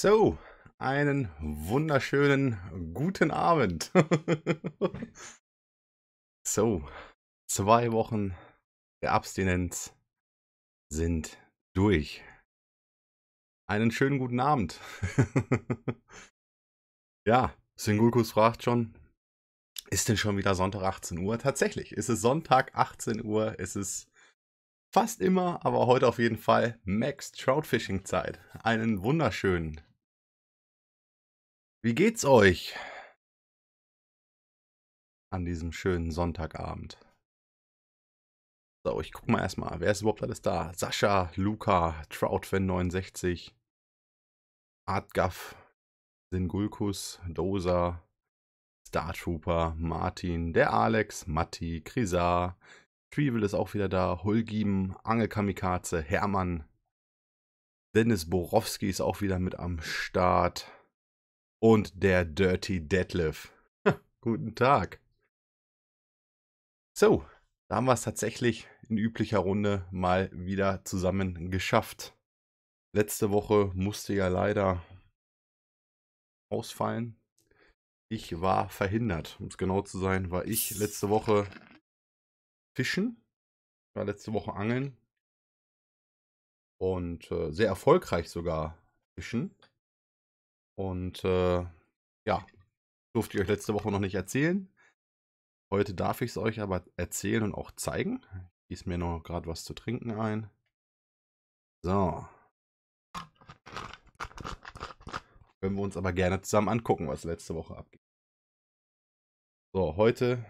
So, einen wunderschönen guten Abend. so, zwei Wochen der Abstinenz sind durch. Einen schönen guten Abend. ja, Singulkus fragt schon, ist denn schon wieder Sonntag 18 Uhr? Tatsächlich, ist es Sonntag 18 Uhr, ist es fast immer, aber heute auf jeden Fall Max Troutfishing Zeit. Einen wunderschönen wie geht's euch an diesem schönen Sonntagabend? So, ich guck mal erstmal, wer ist überhaupt alles da? Sascha, Luca, Troutfan69, Artgaff, Singulkus, Dosa, Star Trooper, Martin, der Alex, Matti, Krisar, Trivel ist auch wieder da, Holgim, Angelkamikaze, Hermann, Dennis Borowski ist auch wieder mit am Start und der Dirty Deadlift. Guten Tag. So, da haben wir es tatsächlich in üblicher Runde mal wieder zusammen geschafft. Letzte Woche musste ja leider ausfallen. Ich war verhindert. Um es genau zu sein, war ich letzte Woche fischen. War letzte Woche angeln. Und äh, sehr erfolgreich sogar fischen. Und äh, ja, durfte ich euch letzte Woche noch nicht erzählen. Heute darf ich es euch aber erzählen und auch zeigen. Ich gieße mir noch gerade was zu trinken ein. So. Können wir uns aber gerne zusammen angucken, was letzte Woche abgeht. So, heute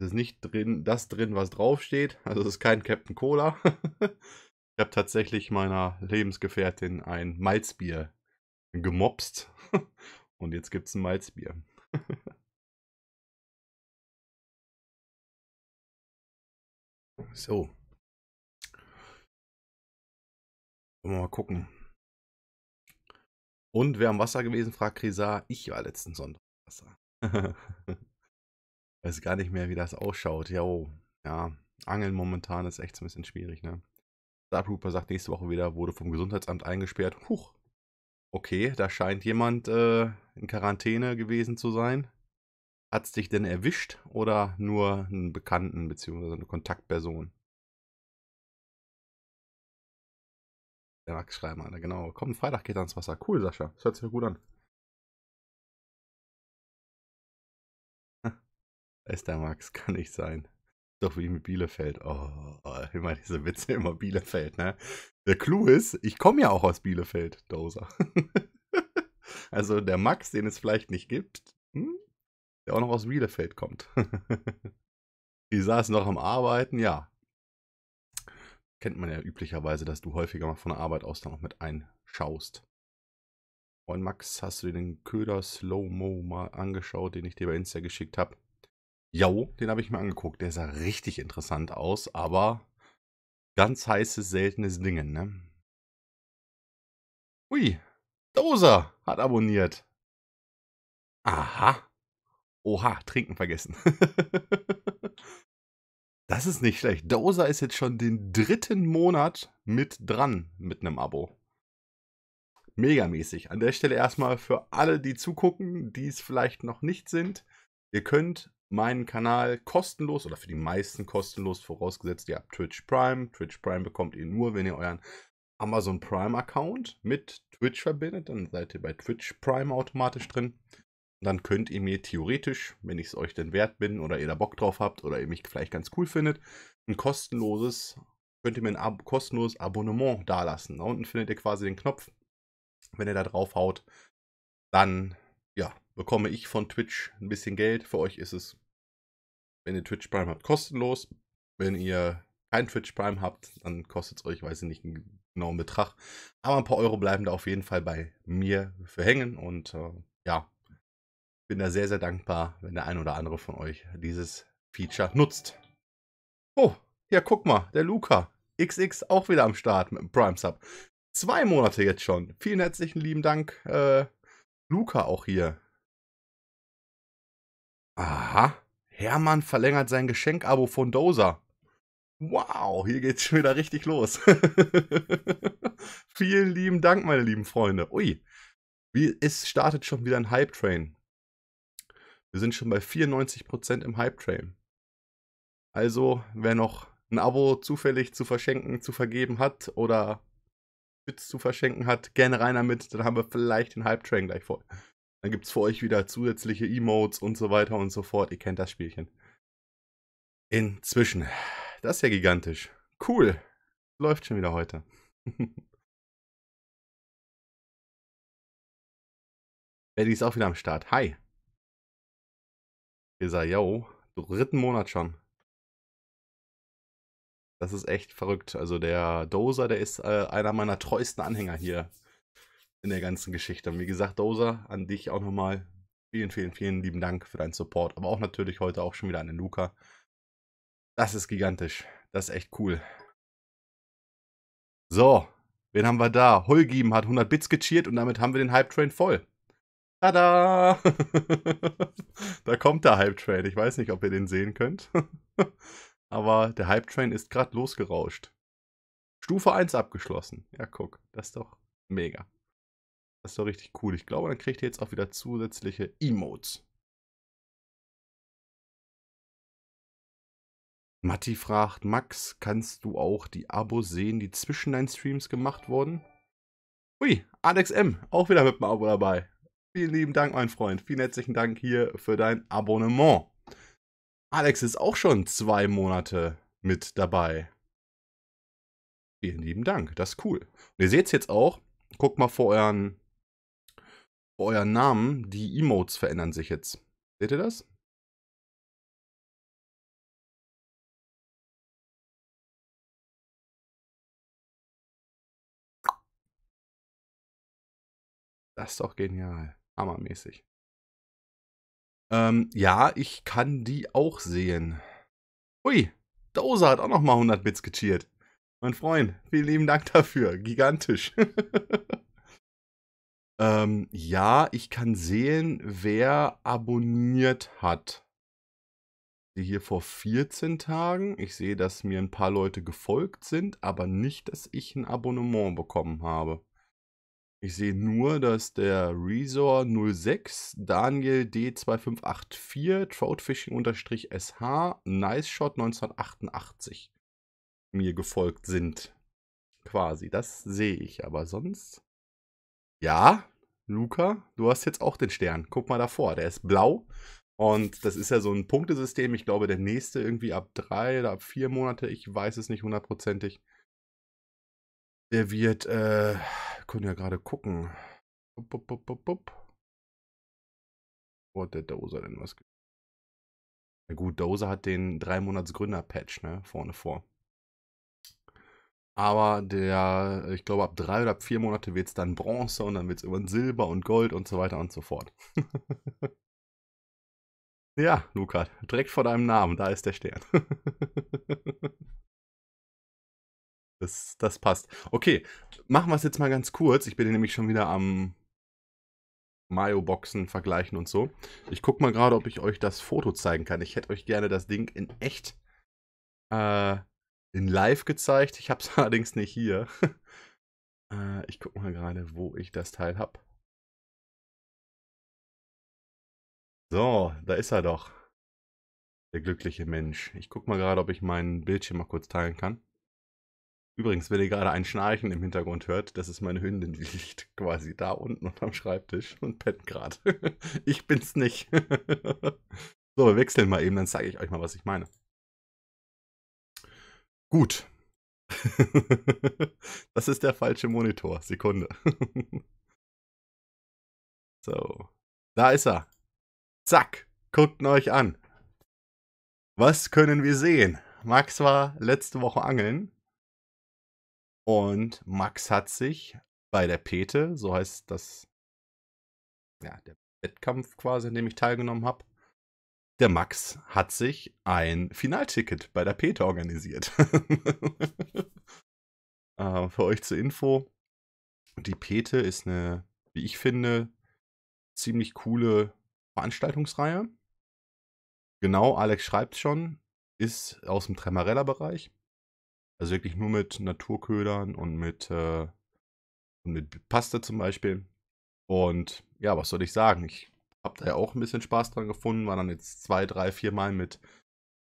ist nicht drin, das drin, was draufsteht. Also es ist kein Captain Cola. ich habe tatsächlich meiner Lebensgefährtin ein Malzbier gemopst. Und jetzt gibt's ein Malzbier. so. Wollen wir mal gucken. Und wer am Wasser gewesen, fragt Krisa. Ich war letzten Sonntag am Wasser. Weiß gar nicht mehr, wie das ausschaut. Jo, ja. Angeln momentan ist echt so ein bisschen schwierig, ne? Startrooper sagt nächste Woche wieder, wurde vom Gesundheitsamt eingesperrt. Huch, okay, da scheint jemand äh, in Quarantäne gewesen zu sein. Hat es dich denn erwischt oder nur einen Bekannten bzw. eine Kontaktperson? Der Max Schreiber, ne, genau. Komm, Freitag geht ans Wasser. Cool, Sascha. Das hört sich gut an. ist der Max, kann nicht sein. Doch wie mit Bielefeld. Oh, oh, immer diese Witze, immer Bielefeld, ne? Der Clou ist, ich komme ja auch aus Bielefeld, Dozer. also der Max, den es vielleicht nicht gibt, hm, der auch noch aus Bielefeld kommt. Die saßen noch am Arbeiten, ja. Kennt man ja üblicherweise, dass du häufiger mal von der Arbeit aus dann auch mit einschaust. Und Max, hast du dir den Köder Slow-Mo mal angeschaut, den ich dir bei Insta geschickt habe? Jo, den habe ich mir angeguckt. Der sah richtig interessant aus, aber ganz heißes, seltenes Dingen, ne? Ui, Dozer hat abonniert. Aha. Oha, trinken vergessen. das ist nicht schlecht. Dozer ist jetzt schon den dritten Monat mit dran mit einem Abo. Megamäßig. An der Stelle erstmal für alle, die zugucken, die es vielleicht noch nicht sind. Ihr könnt meinen Kanal kostenlos oder für die meisten kostenlos, vorausgesetzt ihr habt Twitch Prime. Twitch Prime bekommt ihr nur, wenn ihr euren Amazon Prime Account mit Twitch verbindet. Dann seid ihr bei Twitch Prime automatisch drin. Dann könnt ihr mir theoretisch, wenn ich es euch denn wert bin oder ihr da Bock drauf habt oder ihr mich vielleicht ganz cool findet, ein kostenloses, könnt ihr mir ein Ab kostenloses Abonnement dalassen. Da unten findet ihr quasi den Knopf. Wenn ihr da drauf haut, dann ja, bekomme ich von Twitch ein bisschen Geld. Für euch ist es, wenn ihr Twitch Prime habt, kostenlos. Wenn ihr kein Twitch Prime habt, dann kostet es euch, weiß ich nicht, einen genauen Betrag. Aber ein paar Euro bleiben da auf jeden Fall bei mir für hängen. Und äh, ja, bin da sehr, sehr dankbar, wenn der ein oder andere von euch dieses Feature nutzt. Oh, ja, guck mal, der Luca. XX auch wieder am Start mit dem Prime Sub. Zwei Monate jetzt schon. Vielen herzlichen lieben Dank. Äh, Luca auch hier. Aha. Hermann verlängert sein Geschenkabo von Dozer. Wow, hier geht's schon wieder richtig los. Vielen lieben Dank, meine lieben Freunde. Ui, wie es startet schon wieder ein Hype Train. Wir sind schon bei 94% im Hype Train. Also, wer noch ein Abo zufällig zu verschenken, zu vergeben hat oder Bits zu verschenken hat, gerne rein damit. Dann haben wir vielleicht den Hype-Train gleich voll. Dann gibt es für euch wieder zusätzliche Emotes und so weiter und so fort. Ihr kennt das Spielchen. Inzwischen. Das ist ja gigantisch. Cool. Läuft schon wieder heute. Eddie ist auch wieder am Start. Hi. Ihr seid, yo, dritten Monat schon. Das ist echt verrückt. Also der Dozer, der ist äh, einer meiner treuesten Anhänger hier in der ganzen Geschichte. Und wie gesagt, Dozer, an dich auch nochmal vielen, vielen, vielen lieben Dank für deinen Support. Aber auch natürlich heute auch schon wieder an den Luca. Das ist gigantisch. Das ist echt cool. So, wen haben wir da? Holgeben hat 100 Bits gecheert und damit haben wir den Hype Train voll. Tada! da kommt der Hype Train. Ich weiß nicht, ob ihr den sehen könnt. aber der Hype Train ist gerade losgerauscht. Stufe 1 abgeschlossen. Ja, guck, das ist doch mega. Das ist doch richtig cool. Ich glaube, dann kriegt ihr jetzt auch wieder zusätzliche Emotes. Matti fragt, Max, kannst du auch die Abos sehen, die zwischen deinen Streams gemacht wurden? Ui, Alex M, auch wieder mit dem Abo dabei. Vielen lieben Dank, mein Freund. Vielen herzlichen Dank hier für dein Abonnement. Alex ist auch schon zwei Monate mit dabei. Vielen lieben Dank, das ist cool. Und ihr seht es jetzt auch, guckt mal vor euren, vor euren Namen, die Emotes verändern sich jetzt. Seht ihr das? Das ist doch genial. Hammermäßig. Ähm, ja, ich kann die auch sehen. Ui, Dosa hat auch nochmal 100 Bits gecheert. Mein Freund, vielen lieben Dank dafür. Gigantisch. ähm, ja, ich kann sehen, wer abonniert hat. Die hier vor 14 Tagen. Ich sehe, dass mir ein paar Leute gefolgt sind, aber nicht, dass ich ein Abonnement bekommen habe. Ich sehe nur, dass der Resor 06, Daniel D2584, Troutfishing-SH, Nice Shot 1988 mir gefolgt sind. Quasi, das sehe ich, aber sonst. Ja, Luca, du hast jetzt auch den Stern. Guck mal davor, der ist blau. Und das ist ja so ein Punktesystem. Ich glaube, der nächste irgendwie ab drei oder ab vier Monate, ich weiß es nicht hundertprozentig, der wird. Äh können ja gerade gucken. Bup, bup, bup, bup, bup. Wo hat der Dozer denn was? Na gut, Dozer hat den 3-Monats-Gründer-Patch, ne, vorne vor. Aber der, ich glaube, ab drei oder ab vier Monate wird es dann Bronze und dann wird es irgendwann Silber und Gold und so weiter und so fort. ja, Luca, direkt vor deinem Namen, da ist der Stern. Das, das passt. Okay, machen wir es jetzt mal ganz kurz. Ich bin nämlich schon wieder am Mayo-Boxen vergleichen und so. Ich gucke mal gerade, ob ich euch das Foto zeigen kann. Ich hätte euch gerne das Ding in echt äh, in live gezeigt. Ich habe es allerdings nicht hier. äh, ich gucke mal gerade, wo ich das Teil habe. So, da ist er doch. Der glückliche Mensch. Ich gucke mal gerade, ob ich meinen Bildschirm mal kurz teilen kann. Übrigens, wenn ihr gerade ein Schnarchen im Hintergrund hört, das ist meine Hündin, die liegt quasi da unten unterm Schreibtisch und pennt gerade. ich bin's nicht. so, wir wechseln mal eben, dann zeige ich euch mal, was ich meine. Gut. das ist der falsche Monitor. Sekunde. so. Da ist er. Zack. Guckt ihn euch an. Was können wir sehen? Max war letzte Woche angeln und Max hat sich bei der Pete, so heißt das, ja, der Wettkampf quasi, an dem ich teilgenommen habe, der Max hat sich ein Finalticket bei der Pete organisiert. äh, für euch zur Info, die Pete ist eine, wie ich finde, ziemlich coole Veranstaltungsreihe. Genau, Alex schreibt schon, ist aus dem Tremarella-Bereich. Also wirklich nur mit Naturködern und mit, äh, und mit Paste zum Beispiel. Und ja, was soll ich sagen? Ich habe da ja auch ein bisschen Spaß dran gefunden, war dann jetzt zwei, drei, vier Mal mit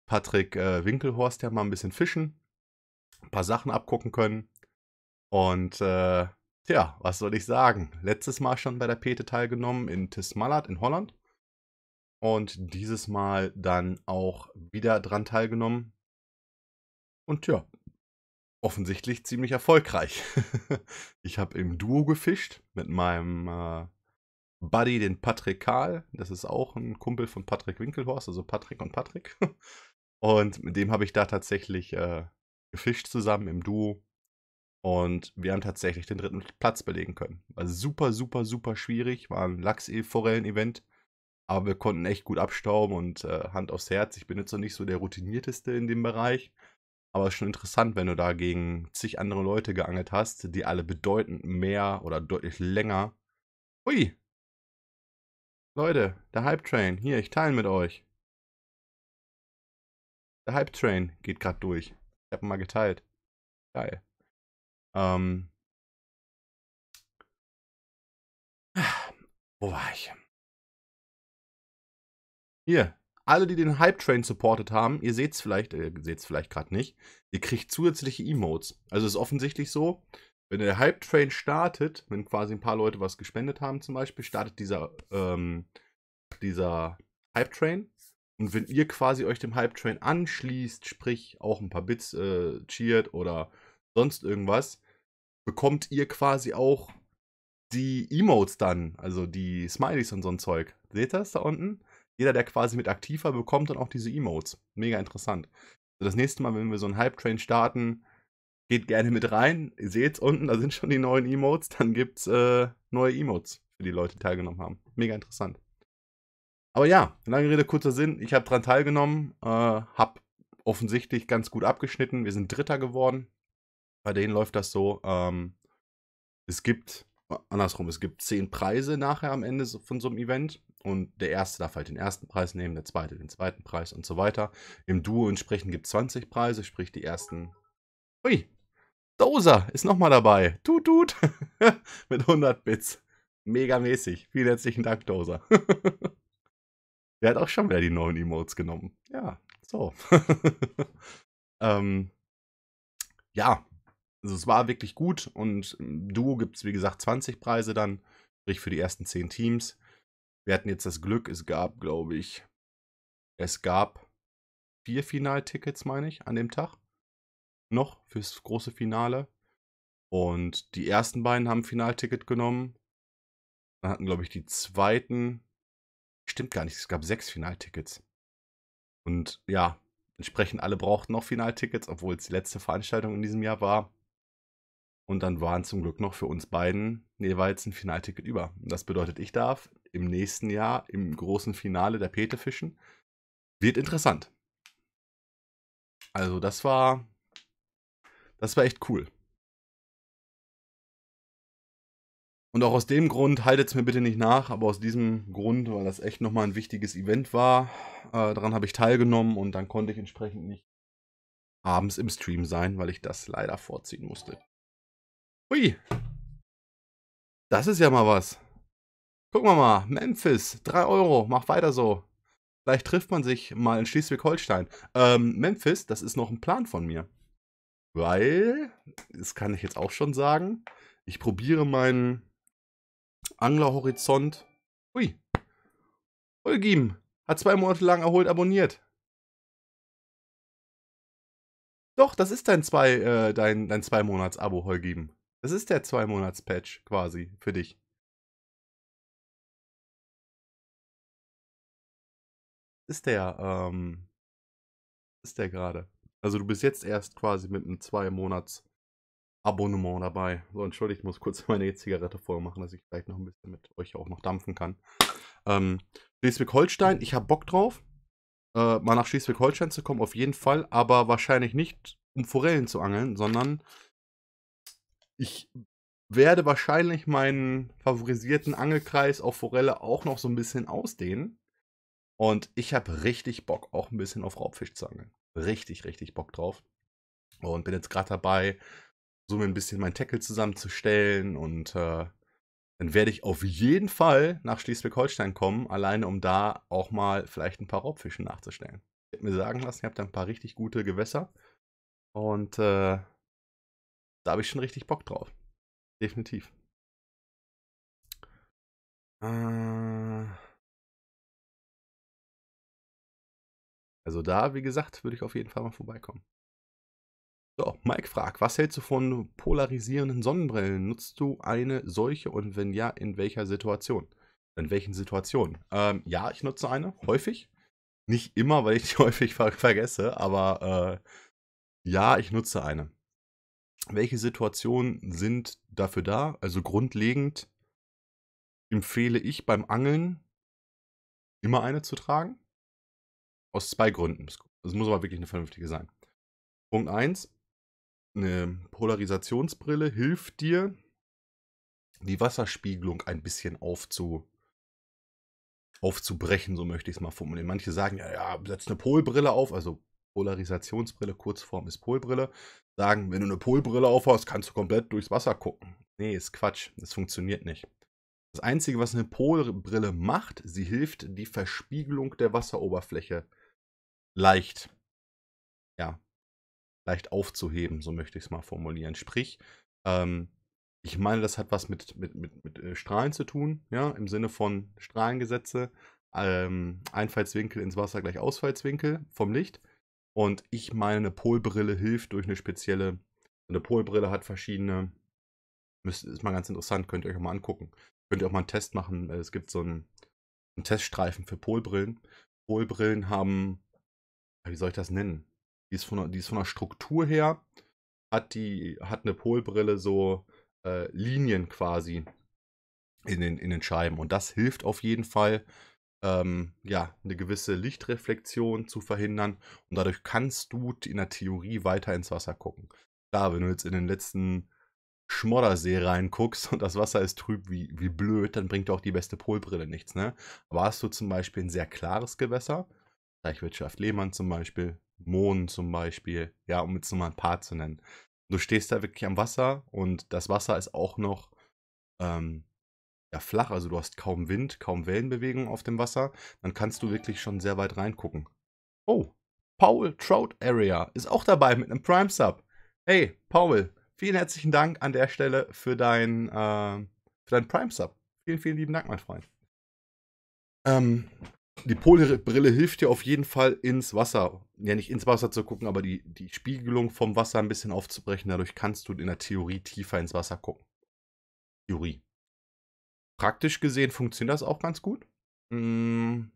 Patrick äh, Winkelhorst, der mal ein bisschen fischen, ein paar Sachen abgucken können. Und äh, ja, was soll ich sagen? Letztes Mal schon bei der Pete teilgenommen in Tismallat in Holland. Und dieses Mal dann auch wieder dran teilgenommen. Und ja, offensichtlich ziemlich erfolgreich. ich habe im Duo gefischt mit meinem äh, Buddy, den Patrick Karl. Das ist auch ein Kumpel von Patrick Winkelhorst, also Patrick und Patrick. und mit dem habe ich da tatsächlich äh, gefischt zusammen im Duo. Und wir haben tatsächlich den dritten Platz belegen können. War super, super, super schwierig. War ein Lachs-Forellen-Event. Aber wir konnten echt gut abstauben und äh, Hand aufs Herz. Ich bin jetzt noch nicht so der Routinierteste in dem Bereich. Aber es ist schon interessant, wenn du da gegen zig andere Leute geangelt hast, die alle bedeutend mehr oder deutlich länger. Ui! Leute, der Hype Train. Hier, ich teile mit euch. Der Hype Train geht gerade durch. Ich habe mal geteilt. Geil. Ähm. Wo war ich? Hier, alle, die den Hype Train supportet haben, ihr seht es vielleicht, ihr äh, seht es vielleicht gerade nicht, ihr kriegt zusätzliche Emotes. Also es ist offensichtlich so, wenn der Hype Train startet, wenn quasi ein paar Leute was gespendet haben zum Beispiel, startet dieser, ähm, dieser Hype Train. Und wenn ihr quasi euch dem Hype Train anschließt, sprich auch ein paar Bits äh, cheert oder sonst irgendwas, bekommt ihr quasi auch die Emotes dann, also die Smileys und so ein Zeug. Seht ihr das da unten? jeder, der quasi mit aktiver bekommt dann auch diese Emotes. Mega interessant. Also das nächste Mal, wenn wir so einen Hype-Train starten, geht gerne mit rein. Ihr seht es unten, da sind schon die neuen Emotes. Dann gibt's äh, neue Emotes für die Leute, die teilgenommen haben. Mega interessant. Aber ja, lange Rede, kurzer Sinn. Ich habe daran teilgenommen, äh, habe offensichtlich ganz gut abgeschnitten. Wir sind Dritter geworden. Bei denen läuft das so. Ähm, es gibt andersrum, es gibt zehn Preise nachher am Ende von so einem Event und der erste darf halt den ersten Preis nehmen, der zweite den zweiten Preis und so weiter. Im Duo entsprechend gibt es 20 Preise, sprich die ersten. Ui, Dozer ist nochmal dabei. Tut, tut. Mit 100 Bits. Megamäßig. Vielen herzlichen Dank, Dozer. der hat auch schon wieder die neuen Emotes genommen. Ja, so. ähm, ja, also es war wirklich gut und im Duo gibt es, wie gesagt, 20 Preise dann, sprich für die ersten 10 Teams. Wir hatten jetzt das Glück, es gab, glaube ich, es gab vier Finaltickets, meine ich, an dem Tag. Noch fürs große Finale. Und die ersten beiden haben Finalticket genommen. Dann hatten, glaube ich, die zweiten. Stimmt gar nicht, es gab sechs Finaltickets. Und ja, entsprechend alle brauchten noch Finaltickets, obwohl es die letzte Veranstaltung in diesem Jahr war. Und dann waren zum Glück noch für uns beiden jeweils ein Finalticket über. Das bedeutet, ich darf im nächsten Jahr im großen Finale der Pete fischen. Wird interessant. Also das war, das war echt cool. Und auch aus dem Grund, haltet es mir bitte nicht nach, aber aus diesem Grund, weil das echt nochmal ein wichtiges Event war, äh, daran habe ich teilgenommen und dann konnte ich entsprechend nicht abends im Stream sein, weil ich das leider vorziehen musste. Ui. Das ist ja mal was. Gucken wir mal. Memphis, 3 Euro, mach weiter so. Vielleicht trifft man sich mal in Schleswig-Holstein. Ähm, Memphis, das ist noch ein Plan von mir. Weil, das kann ich jetzt auch schon sagen, ich probiere meinen Anglerhorizont. Ui. Ulgim hat zwei Monate lang erholt abonniert. Doch, das ist dein zwei, äh, dein, dein zwei Monats Abo, Holgeben. Das ist der Zwei-Monats-Patch quasi für dich. Ist der, ähm, ist der gerade. Also du bist jetzt erst quasi mit einem Zwei-Monats-Abonnement dabei. So, entschuldigt, ich muss kurz meine Zigarette vormachen, dass ich vielleicht noch ein bisschen mit euch auch noch dampfen kann. Ähm, Schleswig-Holstein, ich habe Bock drauf, äh, mal nach Schleswig-Holstein zu kommen, auf jeden Fall, aber wahrscheinlich nicht, um Forellen zu angeln, sondern ich werde wahrscheinlich meinen favorisierten Angelkreis auf Forelle auch noch so ein bisschen ausdehnen. Und ich habe richtig Bock, auch ein bisschen auf Raubfisch zu angeln. Richtig, richtig Bock drauf. Und bin jetzt gerade dabei, so mir ein bisschen mein Tackle zusammenzustellen. Und äh, dann werde ich auf jeden Fall nach Schleswig-Holstein kommen, alleine um da auch mal vielleicht ein paar Raubfische nachzustellen. Ich hätte mir sagen lassen, ihr habt da ein paar richtig gute Gewässer. Und äh, da habe ich schon richtig Bock drauf. Definitiv. Äh. Also da, wie gesagt, würde ich auf jeden Fall mal vorbeikommen. So, Mike fragt, was hältst du von polarisierenden Sonnenbrillen? Nutzt du eine solche und wenn ja, in welcher Situation? In welchen Situationen? Ähm, ja, ich nutze eine, häufig. Nicht immer, weil ich die häufig ver vergesse, aber äh, ja, ich nutze eine welche Situationen sind dafür da? Also grundlegend empfehle ich beim Angeln immer eine zu tragen. Aus zwei Gründen. Das muss aber wirklich eine vernünftige sein. Punkt 1. Eine Polarisationsbrille hilft dir, die Wasserspiegelung ein bisschen aufzu, aufzubrechen, so möchte ich es mal formulieren. Manche sagen, ja, ja, setz eine Polbrille auf, also Polarisationsbrille, Kurzform ist Polbrille, sagen, wenn du eine Polbrille aufhast, kannst du komplett durchs Wasser gucken. Nee, ist Quatsch. Das funktioniert nicht. Das Einzige, was eine Polbrille macht, sie hilft die Verspiegelung der Wasseroberfläche leicht, ja, leicht aufzuheben, so möchte ich es mal formulieren. Sprich, ähm, ich meine, das hat was mit, mit, mit, mit äh, Strahlen zu tun, ja, im Sinne von Strahlengesetze, ähm, Einfallswinkel ins Wasser gleich Ausfallswinkel vom Licht. Und ich meine, eine Polbrille hilft durch eine spezielle. Eine Polbrille hat verschiedene. ist mal ganz interessant, könnt ihr euch auch mal angucken. Könnt ihr auch mal einen Test machen. Es gibt so einen, einen Teststreifen für Polbrillen. Polbrillen haben. Wie soll ich das nennen? Die ist von, die ist von der Struktur her. Hat, die, hat eine Polbrille so äh, Linien quasi in den, in den Scheiben. Und das hilft auf jeden Fall, ähm, ja, eine gewisse Lichtreflexion zu verhindern. Und dadurch kannst du in der Theorie weiter ins Wasser gucken. Klar, wenn du jetzt in den letzten Schmoddersee reinguckst und das Wasser ist trüb wie, wie blöd, dann bringt dir auch die beste Polbrille nichts. Ne? Aber hast du zum Beispiel ein sehr klares Gewässer, Teichwirtschaft Lehmann zum Beispiel, Mohn zum Beispiel, ja, um jetzt nur mal ein paar zu nennen. Du stehst da wirklich am Wasser und das Wasser ist auch noch ähm, ja flach, also du hast kaum Wind, kaum Wellenbewegung auf dem Wasser, dann kannst du wirklich schon sehr weit reingucken. Oh, Paul Trout Area ist auch dabei mit einem Prime Sub. Hey, Paul, vielen herzlichen Dank an der Stelle für dein, äh, für dein Prime Sub. Vielen, vielen lieben Dank, mein Freund. Ähm, die Polbrille hilft dir auf jeden Fall ins Wasser. Ja, nicht ins Wasser zu gucken, aber die, die Spiegelung vom Wasser ein bisschen aufzubrechen. Dadurch kannst du in der Theorie tiefer ins Wasser gucken. Theorie praktisch gesehen funktioniert das auch ganz gut. Mm.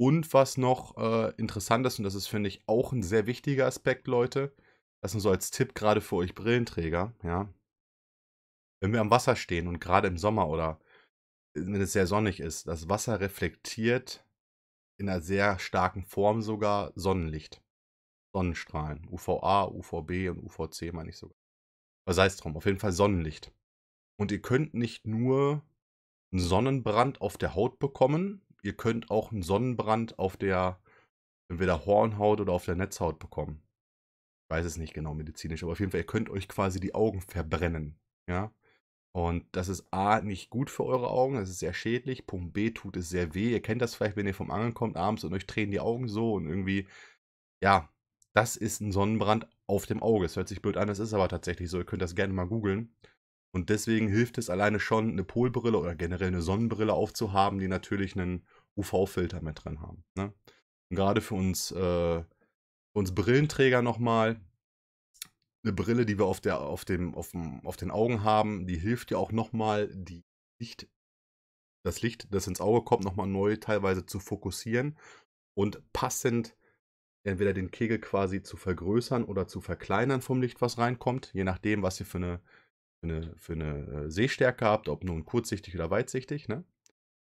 Und was noch äh, interessant ist, und das ist, finde ich, auch ein sehr wichtiger Aspekt, Leute, das nur so als Tipp gerade für euch Brillenträger, ja. Wenn wir am Wasser stehen und gerade im Sommer oder äh, wenn es sehr sonnig ist, das Wasser reflektiert in einer sehr starken Form sogar Sonnenlicht. Sonnenstrahlen. UVA, UVB und UVC meine ich sogar. Aber sei es drum, auf jeden Fall Sonnenlicht. Und ihr könnt nicht nur einen Sonnenbrand auf der Haut bekommen. Ihr könnt auch einen Sonnenbrand auf der entweder Hornhaut oder auf der Netzhaut bekommen. Ich weiß es nicht genau medizinisch, aber auf jeden Fall, ihr könnt euch quasi die Augen verbrennen. Ja. Und das ist A, nicht gut für eure Augen, das ist sehr schädlich. Punkt B, tut es sehr weh. Ihr kennt das vielleicht, wenn ihr vom Angeln kommt abends und euch drehen die Augen so und irgendwie, ja, das ist ein Sonnenbrand auf dem Auge. Es hört sich blöd an, das ist aber tatsächlich so. Ihr könnt das gerne mal googeln. Und deswegen hilft es alleine schon, eine Polbrille oder generell eine Sonnenbrille aufzuhaben, die natürlich einen UV-Filter mit drin haben. Ne? gerade für uns, äh, für uns Brillenträger nochmal, eine Brille, die wir auf, der, auf, dem, auf, dem, auf den Augen haben, die hilft ja auch nochmal, die Licht, das Licht, das ins Auge kommt, nochmal neu teilweise zu fokussieren und passend entweder den Kegel quasi zu vergrößern oder zu verkleinern vom Licht, was reinkommt, je nachdem, was ihr für eine eine, für eine ne, äh, Sehstärke habt, ob nun kurzsichtig oder weitsichtig. Ne?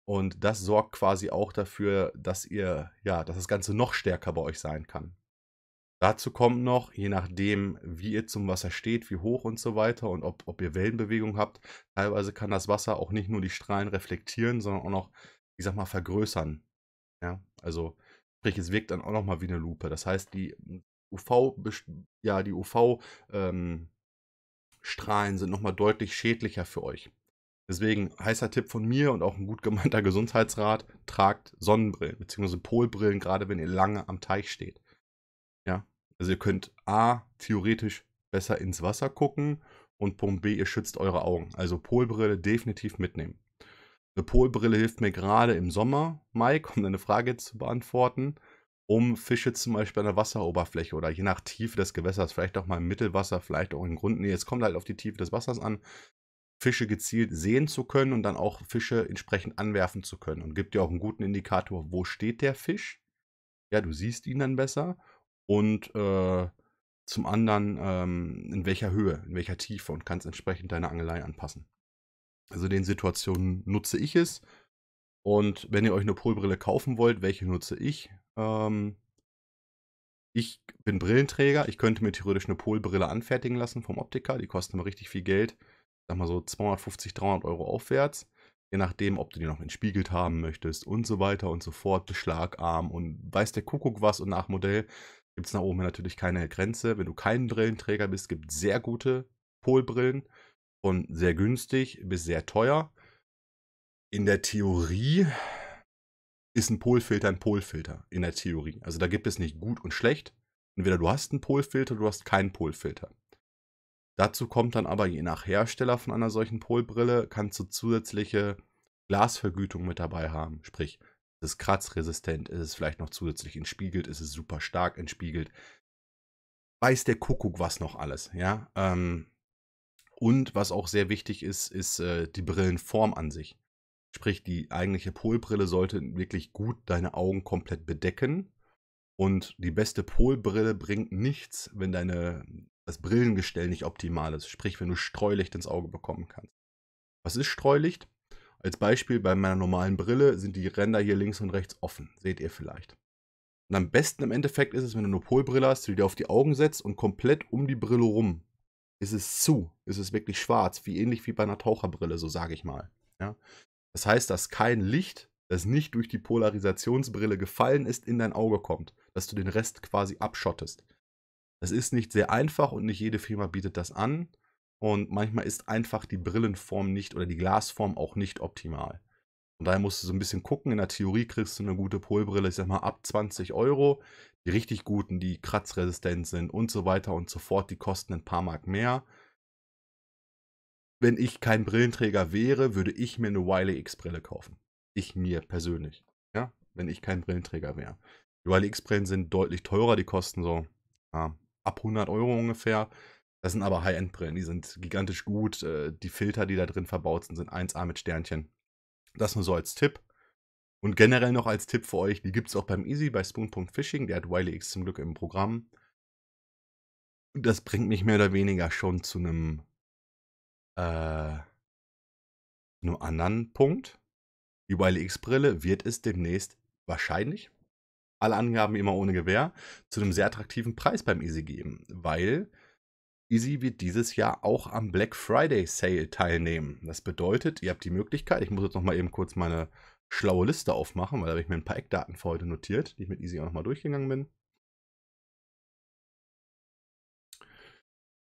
Und das sorgt quasi auch dafür, dass ihr, ja, dass das Ganze noch stärker bei euch sein kann. Dazu kommt noch, je nachdem, wie ihr zum Wasser steht, wie hoch und so weiter und ob, ob ihr Wellenbewegung habt, teilweise kann das Wasser auch nicht nur die Strahlen reflektieren, sondern auch noch, ich sag mal, vergrößern. Ja, also sprich, es wirkt dann auch nochmal wie eine Lupe. Das heißt, die UV, ja, die UV, ähm, Strahlen sind nochmal deutlich schädlicher für euch. Deswegen heißer Tipp von mir und auch ein gut gemeinter Gesundheitsrat, tragt Sonnenbrillen bzw. Polbrillen, gerade wenn ihr lange am Teich steht. Ja, also ihr könnt A, theoretisch besser ins Wasser gucken und Punkt B, ihr schützt eure Augen. Also Polbrille definitiv mitnehmen. Eine Polbrille hilft mir gerade im Sommer, Mai, um deine Frage jetzt zu beantworten, um Fische zum Beispiel an der Wasseroberfläche oder je nach Tiefe des Gewässers, vielleicht auch mal im Mittelwasser, vielleicht auch in Grundnähe, es kommt halt auf die Tiefe des Wassers an, Fische gezielt sehen zu können und dann auch Fische entsprechend anwerfen zu können. Und gibt dir auch einen guten Indikator, wo steht der Fisch. Ja, du siehst ihn dann besser. Und äh, zum anderen, ähm, in welcher Höhe, in welcher Tiefe und kannst entsprechend deine Angelei anpassen. Also den Situationen nutze ich es. Und wenn ihr euch eine Polbrille kaufen wollt, welche nutze ich? Ähm, ich bin Brillenträger. Ich könnte mir theoretisch eine Polbrille anfertigen lassen vom Optiker. Die kosten immer richtig viel Geld. Sag mal so 250, 300 Euro aufwärts. Je nachdem, ob du die noch entspiegelt haben möchtest und so weiter und so fort. Beschlagarm und weiß der Kuckuck was und nach Modell gibt es nach oben natürlich keine Grenze. Wenn du kein Brillenträger bist, gibt es sehr gute Polbrillen. Von sehr günstig bis sehr teuer. In der Theorie ist ein Polfilter ein Polfilter in der Theorie. Also da gibt es nicht gut und schlecht. Entweder du hast einen Polfilter oder du hast keinen Polfilter. Dazu kommt dann aber je nach Hersteller von einer solchen Polbrille, kannst du zusätzliche Glasvergütung mit dabei haben. Sprich, ist es kratzresistent, ist es vielleicht noch zusätzlich entspiegelt, ist es super stark entspiegelt. Weiß der Kuckuck was noch alles, ja. Ähm, und was auch sehr wichtig ist, ist äh, die Brillenform an sich. Sprich, die eigentliche Polbrille sollte wirklich gut deine Augen komplett bedecken. Und die beste Polbrille bringt nichts, wenn deine, das Brillengestell nicht optimal ist. Sprich, wenn du Streulicht ins Auge bekommen kannst. Was ist Streulicht? Als Beispiel bei meiner normalen Brille sind die Ränder hier links und rechts offen. Seht ihr vielleicht. Und am besten im Endeffekt ist es, wenn du eine Polbrille hast, die du dir auf die Augen setzt und komplett um die Brille rum ist es zu, ist es wirklich schwarz, wie ähnlich wie bei einer Taucherbrille, so sage ich mal. Ja? Das heißt, dass kein Licht, das nicht durch die Polarisationsbrille gefallen ist, in dein Auge kommt, dass du den Rest quasi abschottest. Das ist nicht sehr einfach und nicht jede Firma bietet das an. Und manchmal ist einfach die Brillenform nicht oder die Glasform auch nicht optimal. Und daher musst du so ein bisschen gucken. In der Theorie kriegst du eine gute Polbrille, ich sag mal, ab 20 Euro. Die richtig guten, die kratzresistent sind und so weiter und so fort, die kosten ein paar Mark mehr wenn ich kein Brillenträger wäre, würde ich mir eine Wiley X-Brille kaufen. Ich mir persönlich. Ja, wenn ich kein Brillenträger wäre. Die Wiley X-Brillen sind deutlich teurer, die kosten so ja, ab 100 Euro ungefähr. Das sind aber High-End-Brillen, die sind gigantisch gut. Äh, die Filter, die da drin verbaut sind, sind 1A mit Sternchen. Das nur so als Tipp. Und generell noch als Tipp für euch, die gibt es auch beim Easy, bei Spoon.Fishing. Der hat Wiley X zum Glück im Programm. Das bringt mich mehr oder weniger schon zu einem äh, einem anderen Punkt. Die YLX-Brille wird es demnächst wahrscheinlich, alle Angaben immer ohne Gewähr, zu einem sehr attraktiven Preis beim Easy geben, weil Easy wird dieses Jahr auch am Black Friday Sale teilnehmen. Das bedeutet, ihr habt die Möglichkeit, ich muss jetzt nochmal eben kurz meine schlaue Liste aufmachen, weil da habe ich mir ein paar Eckdaten für heute notiert, die ich mit Easy auch nochmal durchgegangen bin.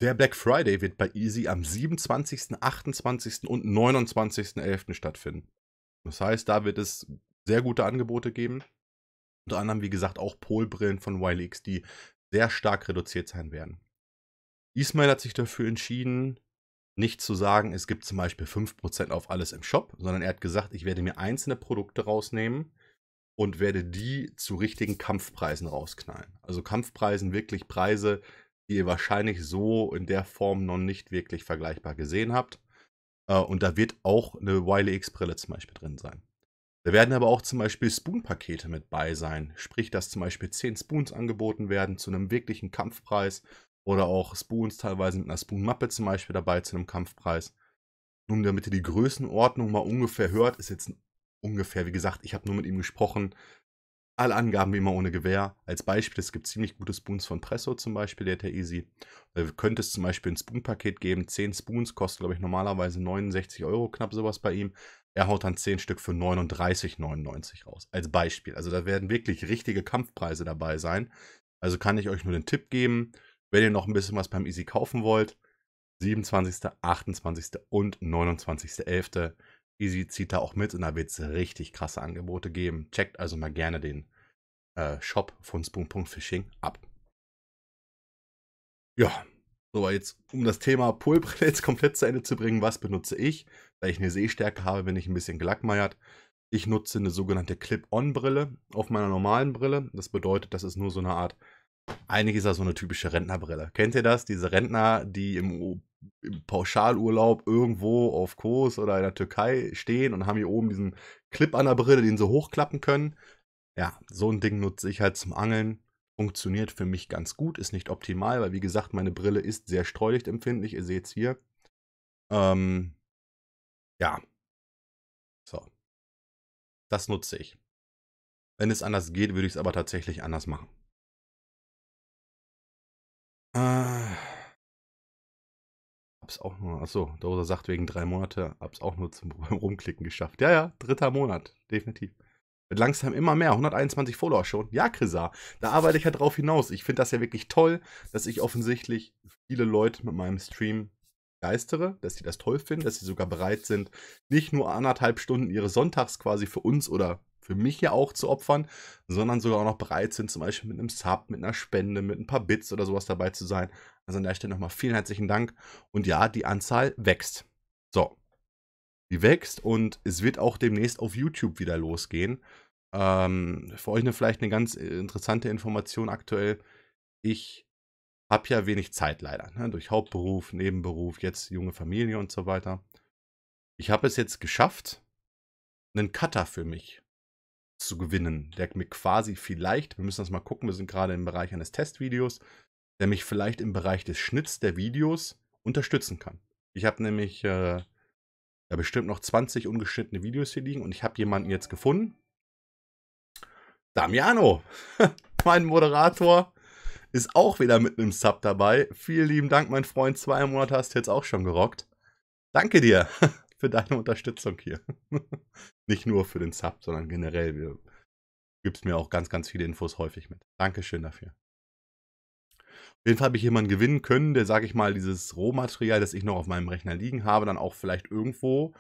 Der Black Friday wird bei Easy am 27., 28. und 29.11. stattfinden. Das heißt, da wird es sehr gute Angebote geben. Unter anderem, wie gesagt, auch Polbrillen von Wilex, die sehr stark reduziert sein werden. Ismail hat sich dafür entschieden, nicht zu sagen, es gibt zum Beispiel 5% auf alles im Shop, sondern er hat gesagt, ich werde mir einzelne Produkte rausnehmen und werde die zu richtigen Kampfpreisen rausknallen. Also Kampfpreisen, wirklich Preise, die ihr wahrscheinlich so in der Form noch nicht wirklich vergleichbar gesehen habt. Äh, und da wird auch eine Wiley X-Brille zum Beispiel drin sein. Da werden aber auch zum Beispiel Spoon-Pakete mit bei sein. Sprich, dass zum Beispiel 10 Spoons angeboten werden zu einem wirklichen Kampfpreis. Oder auch Spoons teilweise mit einer Spoon-Mappe zum Beispiel dabei zu einem Kampfpreis. Nun, damit ihr die Größenordnung mal ungefähr hört, ist jetzt ungefähr, wie gesagt, ich habe nur mit ihm gesprochen. Alle Angaben wie immer ohne Gewehr. Als Beispiel, es gibt ziemlich gute Spoons von Presso zum Beispiel, der hat ja easy. Äh, da könnte es zum Beispiel ein Spoon-Paket geben. 10 Spoons kosten, glaube ich, normalerweise 69 Euro, knapp sowas bei ihm. Er haut dann 10 Stück für 39,99 raus. Als Beispiel. Also da werden wirklich richtige Kampfpreise dabei sein. Also kann ich euch nur den Tipp geben, wenn ihr noch ein bisschen was beim Easy kaufen wollt. 27., 28. und 29.11. Easy zieht da auch mit und da wird es richtig krasse Angebote geben. Checkt also mal gerne den äh, Shop von Spoon.Fishing ab. Ja, so jetzt, um das Thema Polbrille jetzt komplett zu Ende zu bringen, was benutze ich? Weil ich eine Sehstärke habe, bin ich ein bisschen gelackmeiert. Ich nutze eine sogenannte Clip-On-Brille auf meiner normalen Brille. Das bedeutet, das ist nur so eine Art, eigentlich ist das so eine typische Rentnerbrille. Kennt ihr das? Diese Rentner, die im im Pauschalurlaub irgendwo auf Kos oder in der Türkei stehen und haben hier oben diesen Clip an der Brille, den sie hochklappen können. Ja, so ein Ding nutze ich halt zum Angeln. Funktioniert für mich ganz gut, ist nicht optimal, weil wie gesagt, meine Brille ist sehr streulichtempfindlich, ihr seht es hier. Ähm, ja. So. Das nutze ich. Wenn es anders geht, würde ich es aber tatsächlich anders machen. Äh. Hab's auch nur, achso, Dosa sagt wegen drei Monate, hab's auch nur zum Rumklicken geschafft. Ja, ja, dritter Monat, definitiv. Wird langsam immer mehr, 121 Follower schon. Ja, Chrisar, da arbeite ich ja drauf hinaus. Ich finde das ja wirklich toll, dass ich offensichtlich viele Leute mit meinem Stream begeistere, dass sie das toll finden, dass sie sogar bereit sind, nicht nur anderthalb Stunden ihre Sonntags quasi für uns oder für mich ja auch zu opfern, sondern sogar auch noch bereit sind, zum Beispiel mit einem Sub, mit einer Spende, mit ein paar Bits oder sowas dabei zu sein. Also an der Stelle nochmal vielen herzlichen Dank. Und ja, die Anzahl wächst. So. Die wächst und es wird auch demnächst auf YouTube wieder losgehen. Ähm, für euch eine, vielleicht eine ganz äh, interessante Information aktuell. Ich habe ja wenig Zeit leider. Ne? Durch Hauptberuf, Nebenberuf, jetzt junge Familie und so weiter. Ich habe es jetzt geschafft, einen Cutter für mich zu gewinnen, der mir quasi vielleicht, wir müssen das mal gucken, wir sind gerade im Bereich eines Testvideos, der mich vielleicht im Bereich des Schnitts der Videos unterstützen kann. Ich habe nämlich äh, ja, bestimmt noch 20 ungeschnittene Videos hier liegen und ich habe jemanden jetzt gefunden. Damiano, mein Moderator, ist auch wieder mit einem Sub dabei. Vielen lieben Dank, mein Freund. Zwei Monate hast du jetzt auch schon gerockt. Danke dir für deine Unterstützung hier. Nicht nur für den Sub, sondern generell. Du gibst mir auch ganz, ganz viele Infos häufig mit. Dankeschön dafür. Auf jeden Fall habe ich jemanden gewinnen können, der, sage ich mal, dieses Rohmaterial, das ich noch auf meinem Rechner liegen habe, dann auch vielleicht irgendwo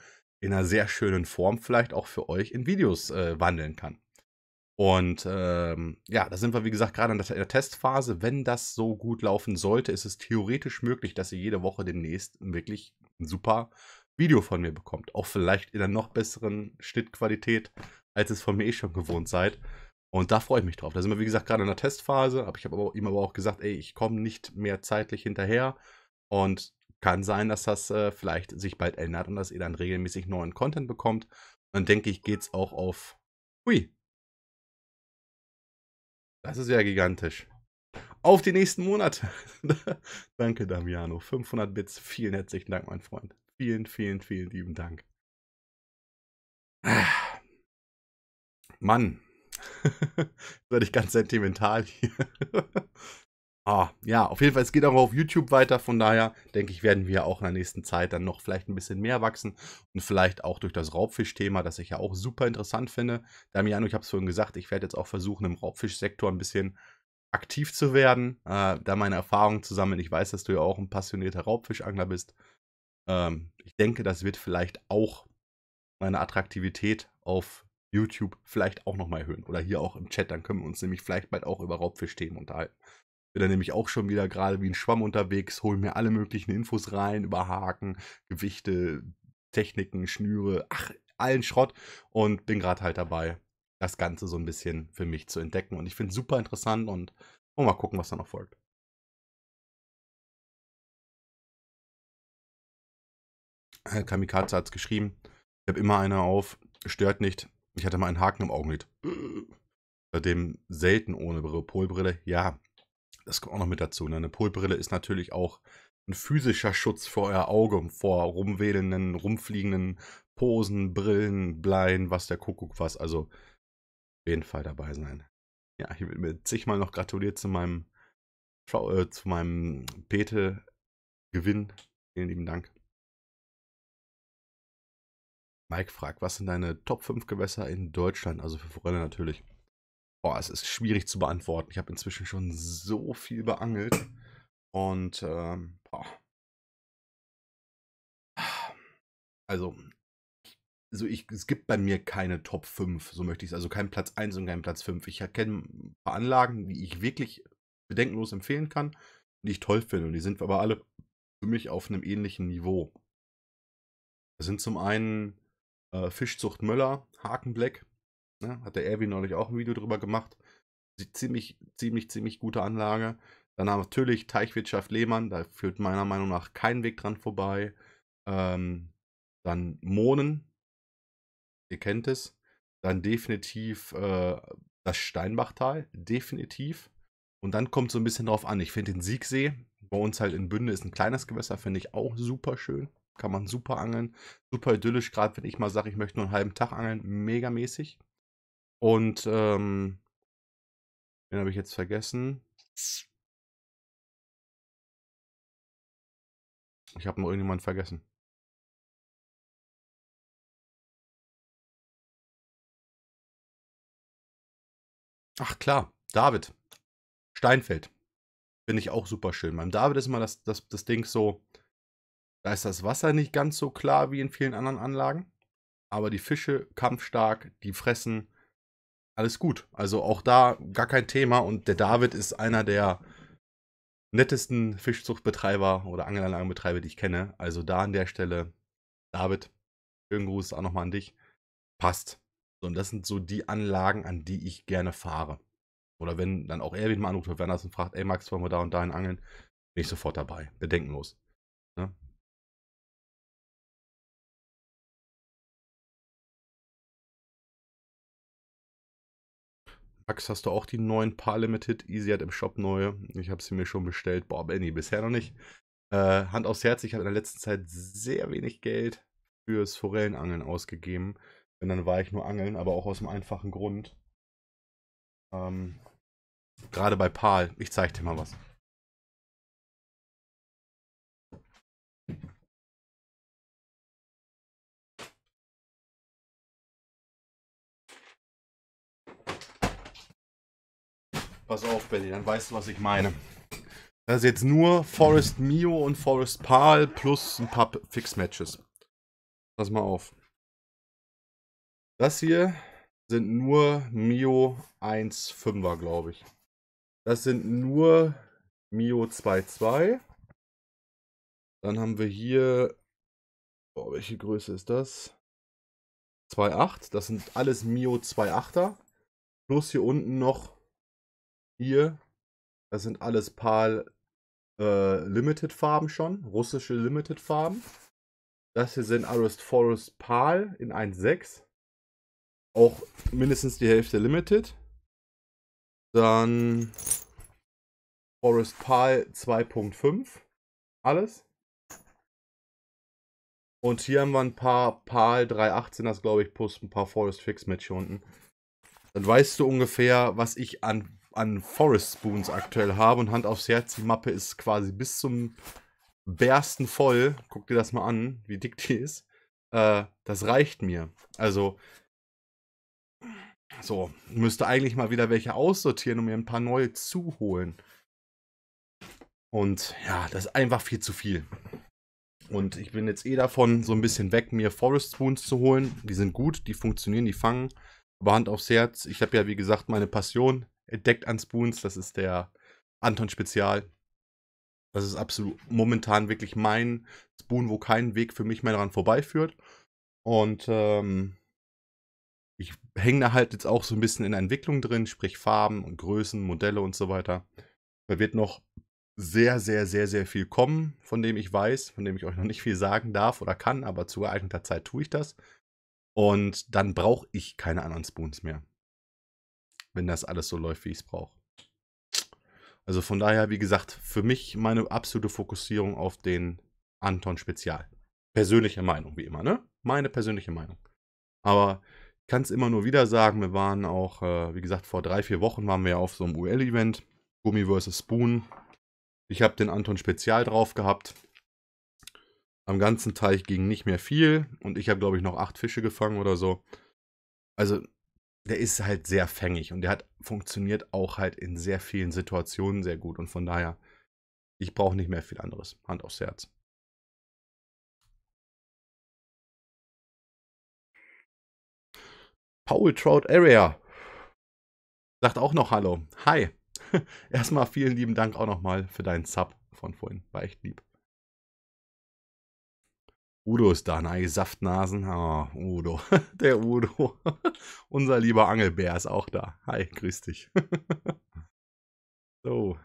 in einer sehr schönen Form vielleicht auch für euch in Videos äh, wandeln kann. Und ähm, ja, da sind wir, wie gesagt, gerade in der Testphase. Wenn das so gut laufen sollte, ist es theoretisch möglich, dass ihr jede Woche demnächst wirklich ein super Video von mir bekommt. Auch vielleicht in einer noch besseren Schnittqualität, als es von mir eh schon gewohnt seid. Und da freue ich mich drauf. Da sind wir, wie gesagt, gerade in der Testphase. Aber ich habe ihm aber auch gesagt, ey, ich komme nicht mehr zeitlich hinterher. Und kann sein, dass das äh, vielleicht sich bald ändert und dass ihr dann regelmäßig neuen Content bekommt. Dann denke ich, geht's auch auf. Hui. Das ist ja gigantisch. Auf die nächsten Monate. Danke, Damiano. 500 Bits. Vielen herzlichen Dank, mein Freund. Vielen, vielen, vielen lieben Dank. Ah. Mann, Werde ich ganz sentimental hier. ah, ja, auf jeden Fall, es geht auch auf YouTube weiter. Von daher denke ich, werden wir auch in der nächsten Zeit dann noch vielleicht ein bisschen mehr wachsen. Und vielleicht auch durch das Raubfischthema, das ich ja auch super interessant finde. Damiano, ich habe es vorhin gesagt, ich werde jetzt auch versuchen, im Raubfischsektor ein bisschen aktiv zu werden, äh, da meine Erfahrungen zu sammeln. Ich weiß, dass du ja auch ein passionierter Raubfischangler bist. Ähm, ich denke, das wird vielleicht auch meine Attraktivität auf YouTube vielleicht auch nochmal erhöhen. Oder hier auch im Chat, dann können wir uns nämlich vielleicht bald auch über Raubfischthemen unterhalten. Bin dann nämlich auch schon wieder gerade wie ein Schwamm unterwegs, hol mir alle möglichen Infos rein über Haken, Gewichte, Techniken, Schnüre, ach, allen Schrott und bin gerade halt dabei, das Ganze so ein bisschen für mich zu entdecken. Und ich finde es super interessant und oh, mal gucken, was da noch folgt. Äh, Kamikaze hat es geschrieben. Ich habe immer eine auf. Stört nicht. Ich hatte mal einen Haken im Augenlid. Seitdem selten ohne Polbrille, ja, das kommt auch noch mit dazu. Ne? Eine Polbrille ist natürlich auch ein physischer Schutz vor euer Auge, vor rumwedelnden, rumfliegenden Posen, Brillen, Bleien, was der Kuckuck was. Also auf jeden Fall dabei sein. Ja, ich will mir zigmal noch gratuliert zu meinem, äh, zu meinem Pete-Gewinn. Vielen lieben Dank. Mike fragt, was sind deine Top 5 Gewässer in Deutschland? Also für Forelle natürlich. Boah, es ist schwierig zu beantworten. Ich habe inzwischen schon so viel beangelt. Und, ähm, boah. Also, also ich, es gibt bei mir keine Top 5, so möchte ich es. Also kein Platz 1 und kein Platz 5. Ich erkenne ein paar Anlagen, die ich wirklich bedenkenlos empfehlen kann, die ich toll finde. Und die sind aber alle für mich auf einem ähnlichen Niveau. Das sind zum einen äh, Fischzucht Möller, Hakenbleck. Ne? Hat der Erwin neulich auch ein Video drüber gemacht. Ziemlich, ziemlich, ziemlich gute Anlage. Dann natürlich Teichwirtschaft Lehmann, da führt meiner Meinung nach kein Weg dran vorbei. Ähm, dann Mohnen, ihr kennt es. Dann definitiv äh, das Steinbachtal, definitiv. Und dann kommt so ein bisschen drauf an. Ich finde den Siegsee, bei uns halt in Bünde ist ein kleines Gewässer, finde ich auch super schön kann man super angeln. Super idyllisch, gerade wenn ich mal sage, ich möchte nur einen halben Tag angeln. Megamäßig. Und ähm, den habe ich jetzt vergessen. Ich habe noch irgendjemanden vergessen. Ach klar, David. Steinfeld. Finde ich auch super schön. Beim David ist immer das, das, das Ding so, da ist das Wasser nicht ganz so klar wie in vielen anderen Anlagen. Aber die Fische kampfstark, die fressen. Alles gut. Also auch da gar kein Thema. Und der David ist einer der nettesten Fischzuchtbetreiber oder Angelanlagenbetreiber, die ich kenne. Also da an der Stelle, David, schönen Gruß auch nochmal an dich. Passt. So, und das sind so die Anlagen, an die ich gerne fahre. Oder wenn dann auch er mal anruft, wenn er und fragt, ey Max, wollen wir da und dahin angeln, bin ich sofort dabei. Bedenkenlos. Ne? Max, hast du auch die neuen Paar Limited? Easy hat im Shop neue. Ich habe sie mir schon bestellt. Boah, Benny, bisher noch nicht. Äh, Hand aufs Herz, ich habe in der letzten Zeit sehr wenig Geld fürs Forellenangeln ausgegeben. Denn dann war ich nur angeln, aber auch aus dem einfachen Grund. Ähm, Gerade bei Paul. Ich zeig dir mal was. Pass auf, Benny, dann weißt du, was ich meine. Das ist jetzt nur Forest Mio und Forest Pal plus ein paar Fix-Matches. Pass mal auf. Das hier sind nur Mio 15 er glaube ich. Das sind nur Mio 2.2. Dann haben wir hier... Boah, welche Größe ist das? 2.8. Das sind alles Mio 28 er Plus hier unten noch hier, das sind alles PAL äh, Limited Farben schon, russische Limited Farben. Das hier sind Arrest Forest PAL in 1.6. Auch mindestens die Hälfte Limited. Dann Forest PAL 2.5. Alles. Und hier haben wir ein paar PAL 318, das glaube ich, plus ein paar Forest Fix mit hier unten. Dann weißt du ungefähr, was ich an an Forest Spoons aktuell habe und Hand aufs Herz, die Mappe ist quasi bis zum Bersten voll. Guck dir das mal an, wie dick die ist. Äh, das reicht mir. Also, so, müsste eigentlich mal wieder welche aussortieren um mir ein paar neue zu holen. Und ja, das ist einfach viel zu viel. Und ich bin jetzt eh davon so ein bisschen weg, mir Forest Spoons zu holen. Die sind gut, die funktionieren, die fangen. Aber Hand aufs Herz, ich habe ja wie gesagt meine Passion, entdeckt an Spoons. Das ist der Anton Spezial. Das ist absolut momentan wirklich mein Spoon, wo kein Weg für mich mehr daran vorbeiführt. Und ähm, ich hänge da halt jetzt auch so ein bisschen in der Entwicklung drin, sprich Farben und Größen, Modelle und so weiter. Da wird noch sehr, sehr, sehr, sehr viel kommen, von dem ich weiß, von dem ich euch noch nicht viel sagen darf oder kann, aber zu geeigneter Zeit tue ich das. Und dann brauche ich keine anderen Spoons mehr wenn das alles so läuft, wie ich es brauche. Also von daher, wie gesagt, für mich meine absolute Fokussierung auf den Anton Spezial. Persönliche Meinung, wie immer, ne? Meine persönliche Meinung. Aber ich kann es immer nur wieder sagen, wir waren auch, äh, wie gesagt, vor drei, vier Wochen waren wir ja auf so einem UL-Event, Gummi vs. Spoon. Ich habe den Anton Spezial drauf gehabt. Am ganzen Teich ging nicht mehr viel und ich habe, glaube ich, noch acht Fische gefangen oder so. Also der ist halt sehr fängig und der hat funktioniert auch halt in sehr vielen Situationen sehr gut. Und von daher, ich brauche nicht mehr viel anderes. Hand aufs Herz. Paul Trout Area sagt auch noch Hallo. Hi. Erstmal vielen lieben Dank auch nochmal für deinen Sub von vorhin. War echt lieb. Udo ist da, nein, ne? Saftnasen. Ah, oh, Udo. Der Udo. Unser lieber Angelbär ist auch da. Hi, grüß dich. so.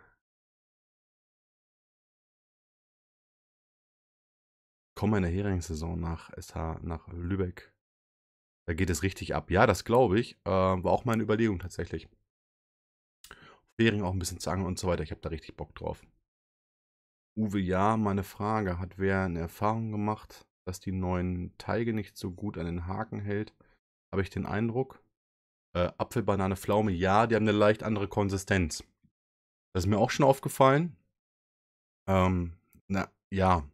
Kommen wir in der Heringssaison nach SH, nach Lübeck. Da geht es richtig ab. Ja, das glaube ich. Äh, war auch meine Überlegung tatsächlich. Hering auch ein bisschen zu angeln und so weiter. Ich habe da richtig Bock drauf. Uwe, ja, meine Frage. Hat wer eine Erfahrung gemacht? dass die neuen Teige nicht so gut an den Haken hält. Habe ich den Eindruck. Äh, Apfel, Banane, Pflaume, ja, die haben eine leicht andere Konsistenz. Das ist mir auch schon aufgefallen. Ähm, na, ja.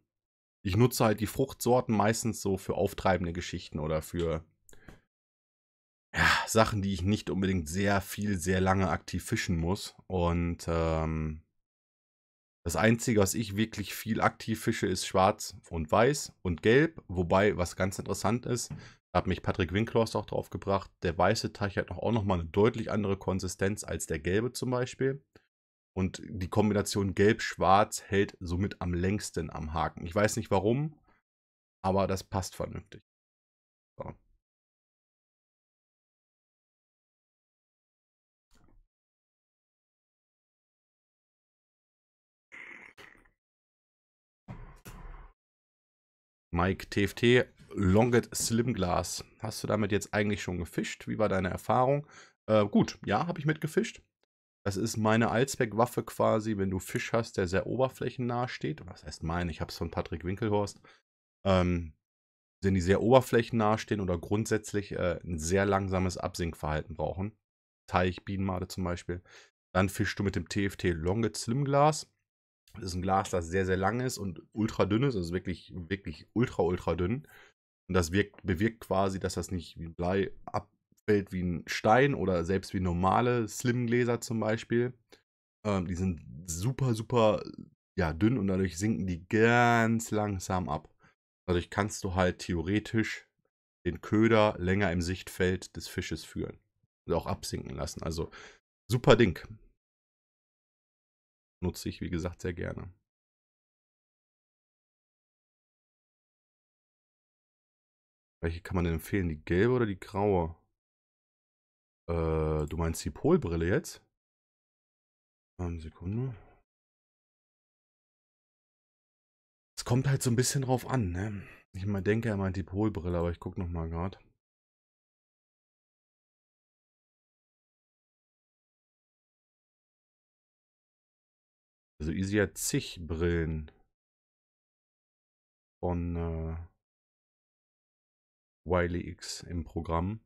Ich nutze halt die Fruchtsorten meistens so für auftreibende Geschichten oder für ja, Sachen, die ich nicht unbedingt sehr viel, sehr lange aktiv fischen muss. Und ähm, das Einzige, was ich wirklich viel aktiv fische, ist schwarz und weiß und gelb. Wobei, was ganz interessant ist, da hat mich Patrick Winklhorst auch drauf gebracht, der weiße Teich hat auch nochmal eine deutlich andere Konsistenz als der gelbe zum Beispiel. Und die Kombination gelb-schwarz hält somit am längsten am Haken. Ich weiß nicht warum, aber das passt vernünftig. So. Mike TFT, Longed Slim Glass. Hast du damit jetzt eigentlich schon gefischt? Wie war deine Erfahrung? Äh, gut, ja, habe ich mitgefischt. Das ist meine Allzweckwaffe quasi, wenn du Fisch hast, der sehr oberflächennah steht. Was heißt meine? Ich habe es von Patrick Winkelhorst. Ähm, sind die sehr oberflächennah stehen oder grundsätzlich äh, ein sehr langsames Absinkverhalten brauchen. Teich, Bienenmade zum Beispiel. Dann fischst du mit dem TFT Longed Slim Glass. Das ist ein Glas, das sehr, sehr lang ist und ultra dünn ist. Also wirklich, wirklich ultra, ultra dünn. Und das wirkt, bewirkt quasi, dass das nicht wie Blei abfällt wie ein Stein oder selbst wie normale Slim-Gläser zum Beispiel. Ähm, die sind super, super ja, dünn und dadurch sinken die ganz langsam ab. Dadurch kannst du halt theoretisch den Köder länger im Sichtfeld des Fisches führen und auch absinken lassen. Also super Ding nutze ich, wie gesagt, sehr gerne. Welche kann man denn empfehlen? Die gelbe oder die graue? Äh, du meinst die Polbrille jetzt? Eine ähm, Sekunde. Es kommt halt so ein bisschen drauf an, ne? Ich denke, er meint die Polbrille, aber ich gucke nochmal gerade. Also Easy hat zig Brillen. Von äh, Wiley X im Programm.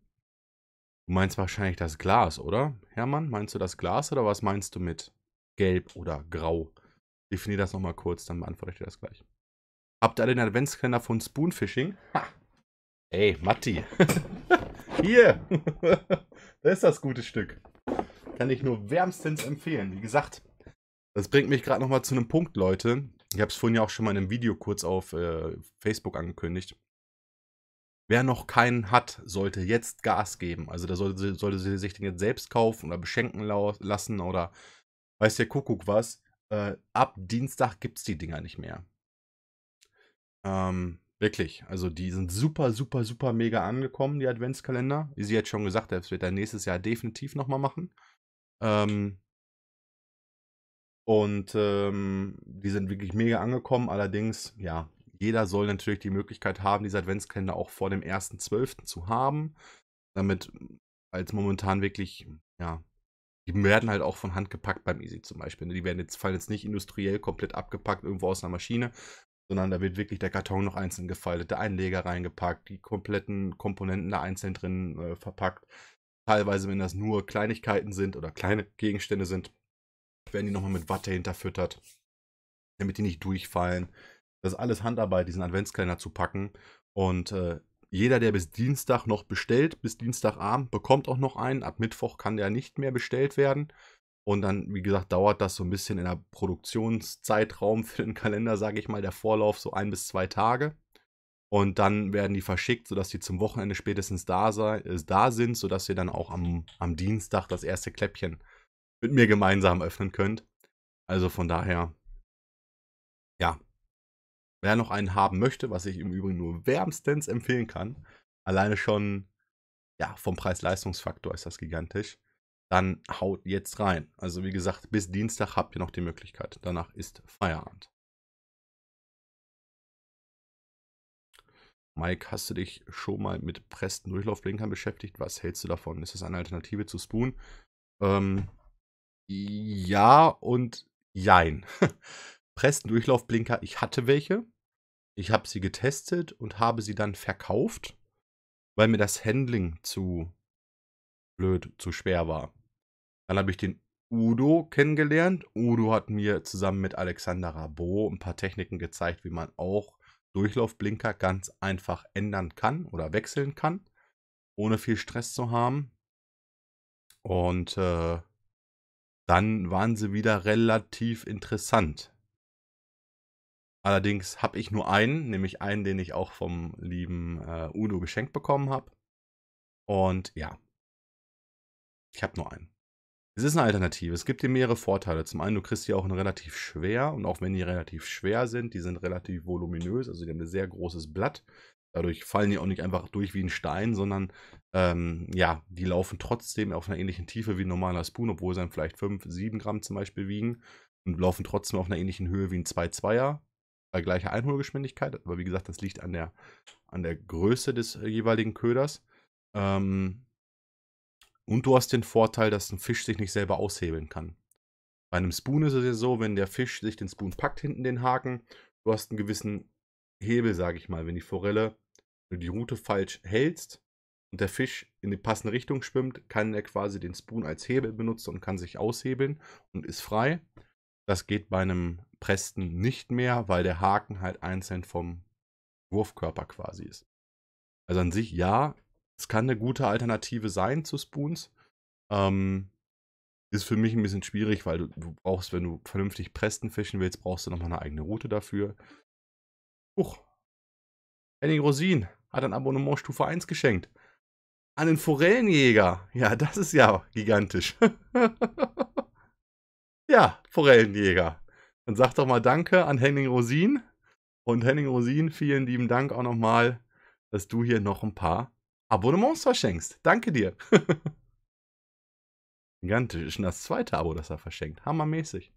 Du meinst wahrscheinlich das Glas, oder? Hermann, meinst du das Glas oder was meinst du mit gelb oder grau? Definier das nochmal kurz, dann beantworte ich dir das gleich. Habt ihr alle den Adventskalender von Spoonfishing? Ha! Ey, Matti. Hier. das ist das gute Stück. Kann ich nur wärmstens empfehlen. Wie gesagt, das bringt mich gerade nochmal zu einem Punkt, Leute. Ich habe es vorhin ja auch schon mal in einem Video kurz auf äh, Facebook angekündigt. Wer noch keinen hat, sollte jetzt Gas geben. Also da sollte, sollte sich den jetzt selbst kaufen oder beschenken lassen oder weiß der Kuckuck was. Äh, ab Dienstag gibt es die Dinger nicht mehr. Ähm, wirklich. Also die sind super, super, super mega angekommen, die Adventskalender. Wie sie jetzt schon gesagt hat, das wird er nächstes Jahr definitiv nochmal machen. Ähm, und ähm, die sind wirklich mega angekommen. Allerdings, ja, jeder soll natürlich die Möglichkeit haben, diese Adventskalender auch vor dem 1.12. zu haben. Damit, als momentan wirklich, ja, die werden halt auch von Hand gepackt beim Easy zum Beispiel. Ne? Die werden jetzt, fallen jetzt nicht industriell komplett abgepackt irgendwo aus einer Maschine, sondern da wird wirklich der Karton noch einzeln gefaltet, der Einleger reingepackt, die kompletten Komponenten da einzeln drin äh, verpackt. Teilweise, wenn das nur Kleinigkeiten sind oder kleine Gegenstände sind, werden die nochmal mit Watte hinterfüttert, damit die nicht durchfallen. Das ist alles Handarbeit, diesen Adventskalender zu packen. Und äh, jeder, der bis Dienstag noch bestellt, bis Dienstagabend bekommt auch noch einen. Ab Mittwoch kann der nicht mehr bestellt werden. Und dann, wie gesagt, dauert das so ein bisschen in der Produktionszeitraum für den Kalender, sage ich mal, der Vorlauf so ein bis zwei Tage. Und dann werden die verschickt, sodass die zum Wochenende spätestens da, sei, äh, da sind, sodass wir dann auch am, am Dienstag das erste Kläppchen mit mir gemeinsam öffnen könnt. Also von daher, ja. Wer noch einen haben möchte, was ich im Übrigen nur wärmstens empfehlen kann, alleine schon, ja, vom Preis-Leistungsfaktor ist das gigantisch, dann haut jetzt rein. Also wie gesagt, bis Dienstag habt ihr noch die Möglichkeit. Danach ist Feierabend. Mike, hast du dich schon mal mit pressten Durchlaufblinkern beschäftigt? Was hältst du davon? Ist das eine Alternative zu Spoon? Ähm, ja und jein. Durchlaufblinker, ich hatte welche. Ich habe sie getestet und habe sie dann verkauft, weil mir das Handling zu blöd, zu schwer war. Dann habe ich den Udo kennengelernt. Udo hat mir zusammen mit Alexander Rabot ein paar Techniken gezeigt, wie man auch Durchlaufblinker ganz einfach ändern kann oder wechseln kann, ohne viel Stress zu haben. Und äh, dann waren sie wieder relativ interessant. Allerdings habe ich nur einen, nämlich einen, den ich auch vom lieben äh, Udo geschenkt bekommen habe. Und ja, ich habe nur einen. Es ist eine Alternative. Es gibt dir mehrere Vorteile. Zum einen, du kriegst die auch relativ schwer. Und auch wenn die relativ schwer sind, die sind relativ voluminös. Also die haben ein sehr großes Blatt. Dadurch fallen die auch nicht einfach durch wie ein Stein, sondern ähm, ja, die laufen trotzdem auf einer ähnlichen Tiefe wie ein normaler Spoon, obwohl sie dann vielleicht 5, 7 Gramm zum Beispiel wiegen und laufen trotzdem auf einer ähnlichen Höhe wie ein 2-2er bei gleicher Einholgeschwindigkeit. Aber wie gesagt, das liegt an der, an der Größe des äh, jeweiligen Köders. Ähm, und du hast den Vorteil, dass ein Fisch sich nicht selber aushebeln kann. Bei einem Spoon ist es ja so, wenn der Fisch sich den Spoon packt hinten den Haken, du hast einen gewissen Hebel, sage ich mal, wenn die Forelle, die Route falsch hältst und der Fisch in die passende Richtung schwimmt, kann er quasi den Spoon als Hebel benutzen und kann sich aushebeln und ist frei. Das geht bei einem Presten nicht mehr, weil der Haken halt einzeln vom Wurfkörper quasi ist. Also an sich ja, es kann eine gute Alternative sein zu Spoons. Ähm, ist für mich ein bisschen schwierig, weil du brauchst, wenn du vernünftig Presten fischen willst, brauchst du nochmal eine eigene Route dafür. Huch. Henning Rosin hat ein Abonnement Stufe 1 geschenkt. An den Forellenjäger. Ja, das ist ja gigantisch. ja, Forellenjäger. Dann sag doch mal Danke an Henning Rosin. Und Henning Rosin, vielen lieben Dank auch nochmal, dass du hier noch ein paar Abonnements verschenkst. Danke dir. Gigantisch. Ist schon das zweite Abo, das er verschenkt. Hammermäßig.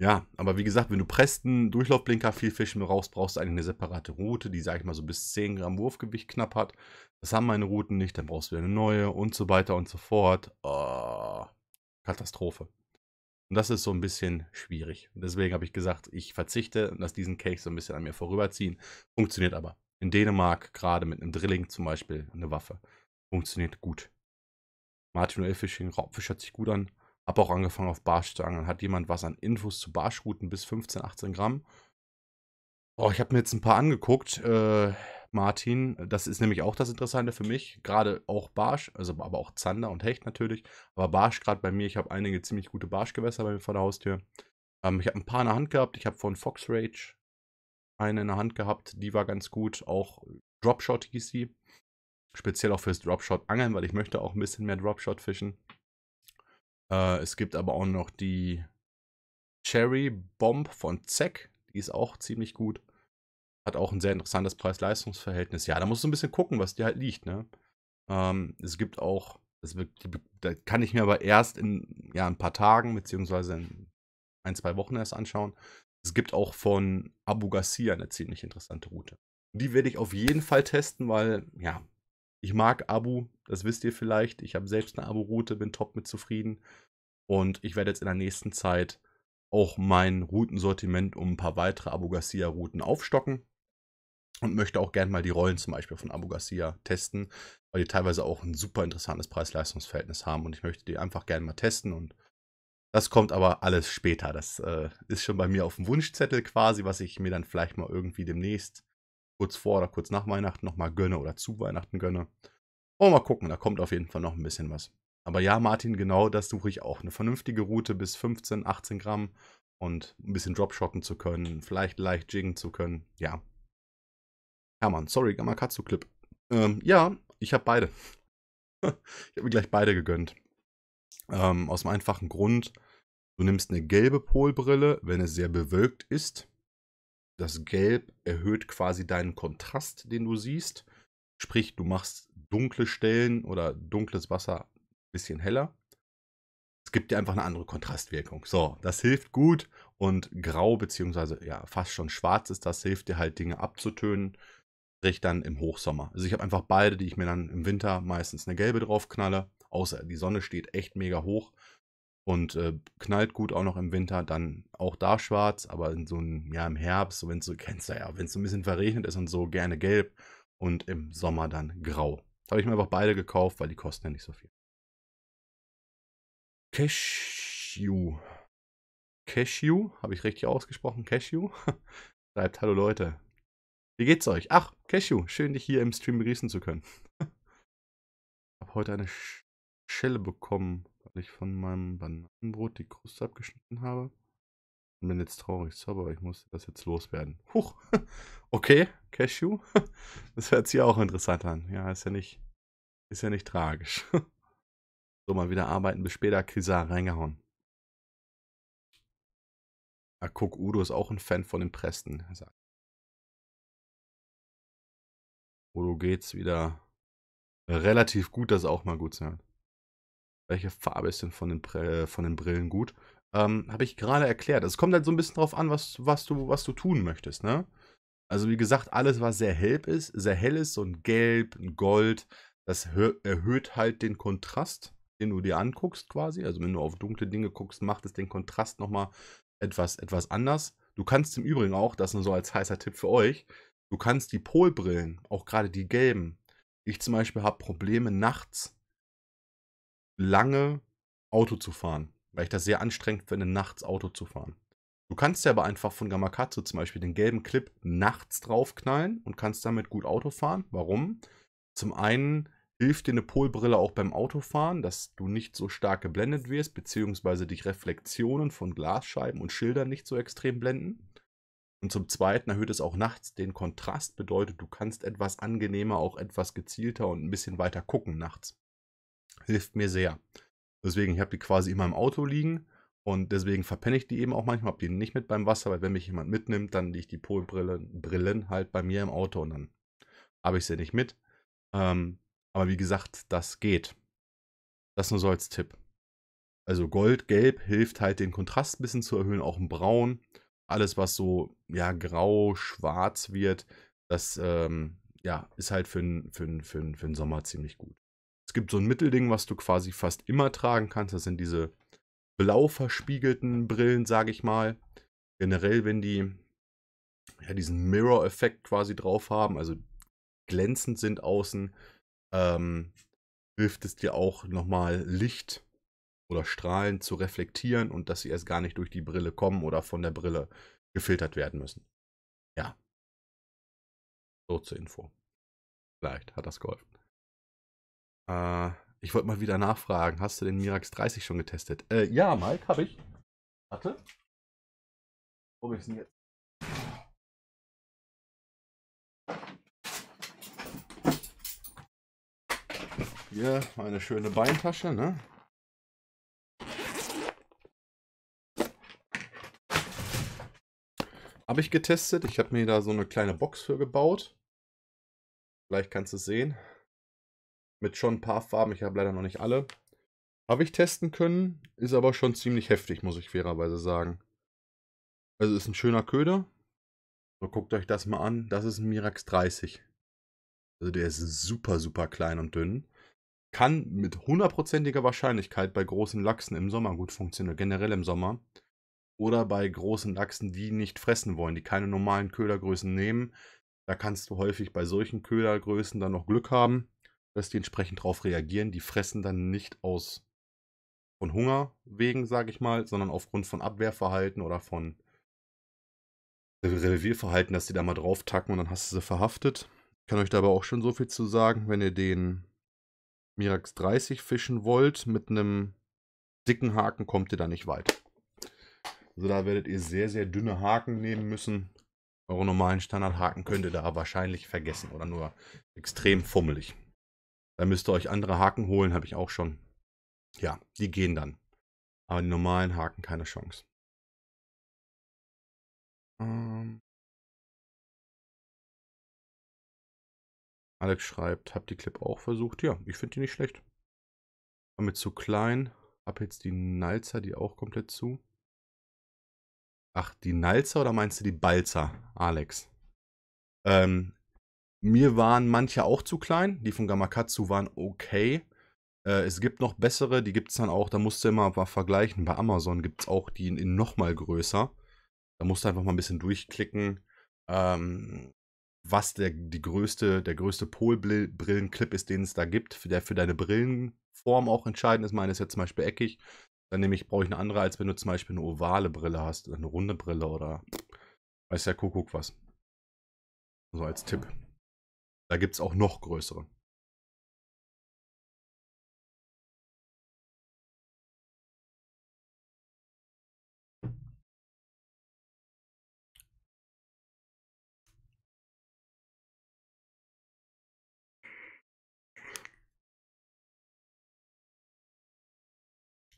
Ja, aber wie gesagt, wenn du Preston, Durchlaufblinker, viel Fischen brauchst, brauchst du eigentlich eine separate Route, die, sag ich mal, so bis 10 Gramm Wurfgewicht knapp hat. Das haben meine Routen nicht, dann brauchst du wieder eine neue und so weiter und so fort. Oh, Katastrophe. Und das ist so ein bisschen schwierig. Und deswegen habe ich gesagt, ich verzichte und lasse diesen Cake so ein bisschen an mir vorüberziehen. Funktioniert aber. In Dänemark, gerade mit einem Drilling zum Beispiel, eine Waffe. Funktioniert gut. Martin L. Fishing, Raubfisch hört sich gut an. Habe auch angefangen auf Barsch zu angeln. Hat jemand was an Infos zu Barschrouten bis 15, 18 Gramm? Oh, ich habe mir jetzt ein paar angeguckt, äh, Martin. Das ist nämlich auch das Interessante für mich. Gerade auch Barsch, also aber auch Zander und Hecht natürlich. Aber Barsch gerade bei mir, ich habe einige ziemlich gute Barschgewässer bei mir vor der Haustür. Ähm, ich habe ein paar in der Hand gehabt. Ich habe von Fox Rage eine in der Hand gehabt. Die war ganz gut. Auch Dropshot hieß die. Speziell auch fürs Dropshot angeln, weil ich möchte auch ein bisschen mehr Dropshot fischen. Äh, es gibt aber auch noch die Cherry Bomb von Zack. Die ist auch ziemlich gut. Hat auch ein sehr interessantes Preis-Leistungs-Verhältnis. Ja, da musst du ein bisschen gucken, was dir halt liegt, ne? Ähm, es gibt auch, das, das, kann ich mir aber erst in ja, ein paar Tagen, beziehungsweise in ein, zwei Wochen erst anschauen. Es gibt auch von Abu Ghassia eine ziemlich interessante Route. Die werde ich auf jeden Fall testen, weil, ja, ich mag Abu, das wisst ihr vielleicht. Ich habe selbst eine Abo-Route, bin top mit zufrieden. Und ich werde jetzt in der nächsten Zeit auch mein Routensortiment um ein paar weitere Abu Garcia-Routen aufstocken. Und möchte auch gern mal die Rollen zum Beispiel von Abu Garcia testen, weil die teilweise auch ein super interessantes Preis-Leistungs-Verhältnis haben. Und ich möchte die einfach gerne mal testen und das kommt aber alles später. Das äh, ist schon bei mir auf dem Wunschzettel quasi, was ich mir dann vielleicht mal irgendwie demnächst kurz vor oder kurz nach Weihnachten nochmal gönne oder zu Weihnachten gönne. Wollen wir mal gucken, da kommt auf jeden Fall noch ein bisschen was. Aber ja, Martin, genau das suche ich auch. Eine vernünftige Route bis 15, 18 Gramm und ein bisschen dropshotten zu können, vielleicht leicht jiggen zu können. Ja. Hermann, ja, sorry, Gamakatsu-Clip. Ähm, ja, ich habe beide. ich habe mir gleich beide gegönnt. Ähm, aus dem einfachen Grund, du nimmst eine gelbe Polbrille, wenn es sehr bewölkt ist das Gelb erhöht quasi deinen Kontrast, den du siehst. Sprich, du machst dunkle Stellen oder dunkles Wasser ein bisschen heller. Es gibt dir einfach eine andere Kontrastwirkung. So, das hilft gut und grau beziehungsweise ja fast schon schwarz ist das, hilft dir halt Dinge abzutönen. Sprich dann im Hochsommer. Also ich habe einfach beide, die ich mir dann im Winter meistens eine gelbe draufknalle, außer die Sonne steht echt mega hoch und äh, knallt gut auch noch im Winter, dann auch da schwarz, aber in so einem, ja, im Herbst, wenn es so, kennst du ja, wenn es so ein bisschen verregnet ist und so, gerne gelb und im Sommer dann grau. Habe ich mir einfach beide gekauft, weil die kosten ja nicht so viel. Cashew. Cashew, habe ich richtig ausgesprochen? Cashew? Schreibt, hallo Leute. Wie geht's euch? Ach, Cashew, schön dich hier im Stream begrüßen zu können. habe heute eine Schelle bekommen weil ich von meinem Bananenbrot die Kruste abgeschnitten habe. Und bin jetzt traurig, aber ich muss das jetzt loswerden. Huch, okay, Cashew. Das hört sich auch interessant an. Ja, ist ja nicht, ist ja nicht tragisch. So, mal wieder arbeiten. Bis später, Kisar, reingehauen. Ah, guck, Udo ist auch ein Fan von den Presten. Udo geht's wieder relativ gut, das ist auch mal gut sein welche Farbe ist denn von den, äh, von den Brillen gut? Ähm, Habe ich gerade erklärt. Es kommt halt so ein bisschen drauf an, was, was, du, was du tun möchtest, ne? Also wie gesagt, alles, was sehr hell ist, sehr hell ist, so ein Gelb, ein Gold, das erhöht halt den Kontrast, den du dir anguckst quasi. Also wenn du auf dunkle Dinge guckst, macht es den Kontrast nochmal etwas, etwas anders. Du kannst im Übrigen auch, das nur so als heißer Tipp für euch, du kannst die Polbrillen, auch gerade die gelben. Ich zum Beispiel habe Probleme nachts lange Auto zu fahren, weil ich das sehr anstrengend finde, nachts Auto zu fahren. Du kannst ja aber einfach von Gamakatsu zum Beispiel den gelben Clip nachts draufknallen und kannst damit gut Auto fahren. Warum? Zum einen hilft dir eine Polbrille auch beim Autofahren, dass du nicht so stark geblendet wirst, beziehungsweise dich Reflexionen von Glasscheiben und Schildern nicht so extrem blenden. Und zum Zweiten erhöht es auch nachts den Kontrast, bedeutet, du kannst etwas angenehmer, auch etwas gezielter und ein bisschen weiter gucken nachts hilft mir sehr. Deswegen, ich habe die quasi immer im Auto liegen und deswegen verpenne ich die eben auch manchmal, habe die nicht mit beim Wasser, weil wenn mich jemand mitnimmt, dann liegt die Polbrillen Brillen halt bei mir im Auto und dann habe ich sie nicht mit. Ähm, aber wie gesagt, das geht. Das nur so als Tipp. Also Gold-Gelb hilft halt den Kontrast ein bisschen zu erhöhen, auch ein Braun. Alles, was so ja, grau, schwarz wird, das ähm, ja, ist halt für den für für für Sommer ziemlich gut. Es gibt so ein Mittelding, was du quasi fast immer tragen kannst. Das sind diese blau verspiegelten Brillen, sage ich mal. Generell, wenn die ja, diesen Mirror-Effekt quasi drauf haben, also glänzend sind außen, ähm, hilft es dir auch nochmal Licht oder Strahlen zu reflektieren und dass sie erst gar nicht durch die Brille kommen oder von der Brille gefiltert werden müssen. Ja. So zur Info. Vielleicht hat das geholfen. Äh, ich wollte mal wieder nachfragen, hast du den Mirax 30 schon getestet? Äh, ja, Mike, habe ich. Warte. Wo ich denn jetzt? Hier meine schöne Beintasche, ne? Habe ich getestet. Ich habe mir da so eine kleine Box für gebaut. Vielleicht kannst du es sehen. Mit schon ein paar Farben, ich habe leider noch nicht alle. Habe ich testen können, ist aber schon ziemlich heftig, muss ich fairerweise sagen. Also ist ein schöner Köder. So, guckt euch das mal an. Das ist ein Mirax 30. Also der ist super, super klein und dünn. Kann mit hundertprozentiger Wahrscheinlichkeit bei großen Lachsen im Sommer gut funktionieren, generell im Sommer. Oder bei großen Lachsen, die nicht fressen wollen, die keine normalen Ködergrößen nehmen. Da kannst du häufig bei solchen Ködergrößen dann noch Glück haben dass die entsprechend darauf reagieren. Die fressen dann nicht aus von Hunger wegen, sage ich mal, sondern aufgrund von Abwehrverhalten oder von Revierverhalten, dass die da mal drauf tacken und dann hast du sie verhaftet. Ich kann euch dabei auch schon so viel zu sagen, wenn ihr den Mirax 30 fischen wollt, mit einem dicken Haken kommt ihr da nicht weit. Also da werdet ihr sehr, sehr dünne Haken nehmen müssen. Eure normalen Standardhaken könnt ihr da wahrscheinlich vergessen oder nur extrem fummelig. Da müsst ihr euch andere Haken holen, habe ich auch schon. Ja, die gehen dann. Aber die normalen Haken keine Chance. Ähm Alex schreibt, hab die Clip auch versucht. Ja, ich finde die nicht schlecht. War mir zu klein. Hab jetzt die Nalzer, die auch komplett zu. Ach, die Nalzer oder meinst du die Balzer, Alex? Ähm, mir waren manche auch zu klein. Die von Gamakatsu waren okay. Äh, es gibt noch bessere, die gibt es dann auch. Da musst du immer mal vergleichen. Bei Amazon gibt es auch die in, in nochmal größer. Da musst du einfach mal ein bisschen durchklicken, ähm, was der, die größte, der größte polbrillen ist, den es da gibt, der für deine Brillenform auch entscheidend ist. Meine ist jetzt zum Beispiel eckig. Dann nehme ich, brauche ich eine andere, als wenn du zum Beispiel eine ovale Brille hast, oder eine runde Brille oder weiß der Kuckuck was. So als Tipp. Da gibt's auch noch größere.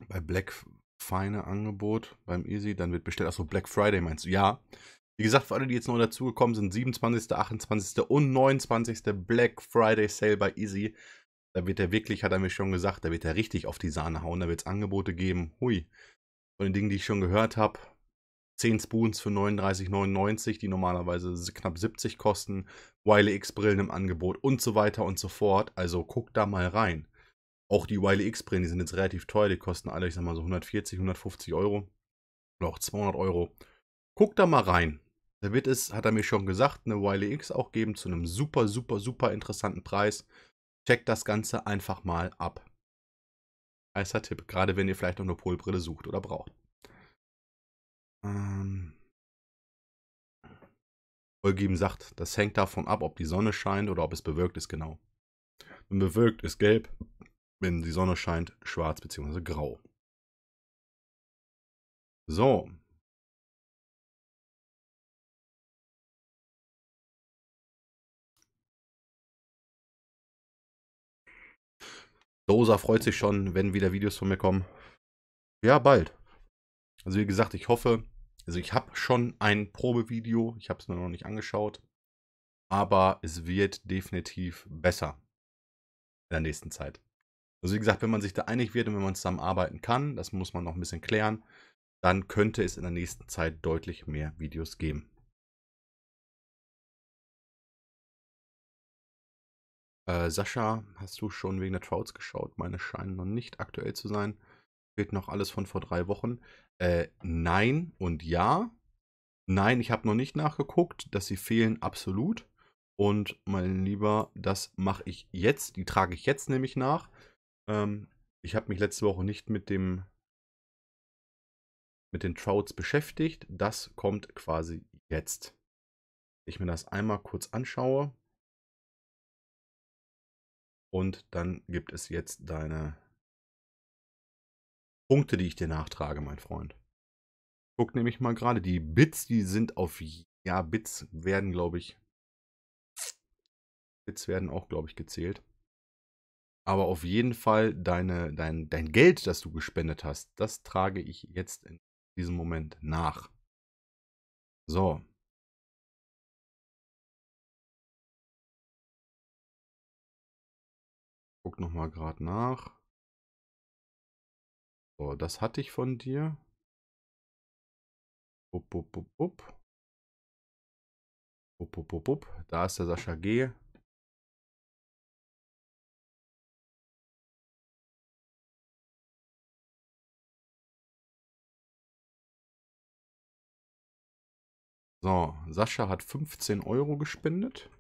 Bei Black Feine Angebot beim Easy, dann wird bestellt. Achso, Black Friday meinst du? Ja. Wie gesagt, für alle, die jetzt neu dazugekommen sind, 27., 28. und 29. Black Friday Sale bei Easy. Da wird er wirklich, hat er mir schon gesagt, da wird er richtig auf die Sahne hauen. Da wird es Angebote geben. Hui. Von den Dingen, die ich schon gehört habe. 10 Spoons für 39,99, die normalerweise knapp 70 kosten. Wiley X-Brillen im Angebot und so weiter und so fort. Also guckt da mal rein. Auch die Wiley X-Brillen, die sind jetzt relativ teuer. Die kosten alle, ich sag mal so 140, 150 Euro. Oder auch 200 Euro. Guckt da mal rein. Da wird es, hat er mir schon gesagt, eine Wiley X auch geben zu einem super, super, super interessanten Preis. Checkt das Ganze einfach mal ab. Heißer Tipp, gerade wenn ihr vielleicht noch eine Polbrille sucht oder braucht. Ähm. Holgeben sagt, das hängt davon ab, ob die Sonne scheint oder ob es bewölkt ist, genau. Wenn bewölkt ist gelb, wenn die Sonne scheint, schwarz bzw. grau. So, Dosa freut sich schon, wenn wieder Videos von mir kommen. Ja, bald. Also wie gesagt, ich hoffe, also ich habe schon ein Probevideo, ich habe es mir noch nicht angeschaut, aber es wird definitiv besser in der nächsten Zeit. Also wie gesagt, wenn man sich da einig wird und wenn man zusammenarbeiten kann, das muss man noch ein bisschen klären, dann könnte es in der nächsten Zeit deutlich mehr Videos geben. Äh, Sascha, hast du schon wegen der Trouts geschaut? Meine scheinen noch nicht aktuell zu sein. Fehlt noch alles von vor drei Wochen. Äh, nein und ja. Nein, ich habe noch nicht nachgeguckt, dass sie fehlen absolut. Und mein Lieber, das mache ich jetzt. Die trage ich jetzt nämlich nach. Ähm, ich habe mich letzte Woche nicht mit dem mit den Trouts beschäftigt. Das kommt quasi jetzt. Ich mir das einmal kurz anschaue. Und dann gibt es jetzt deine Punkte, die ich dir nachtrage, mein Freund. Guck nämlich mal gerade, die Bits, die sind auf, ja, Bits werden, glaube ich, Bits werden auch, glaube ich, gezählt. Aber auf jeden Fall deine, dein, dein Geld, das du gespendet hast, das trage ich jetzt in diesem Moment nach. So, Guck nochmal gerade nach. So, das hatte ich von dir. Bup, bup, bup, bup. Bup, bup, bup, bup. Da ist der Sascha G. So, Sascha hat 15 Euro gespendet.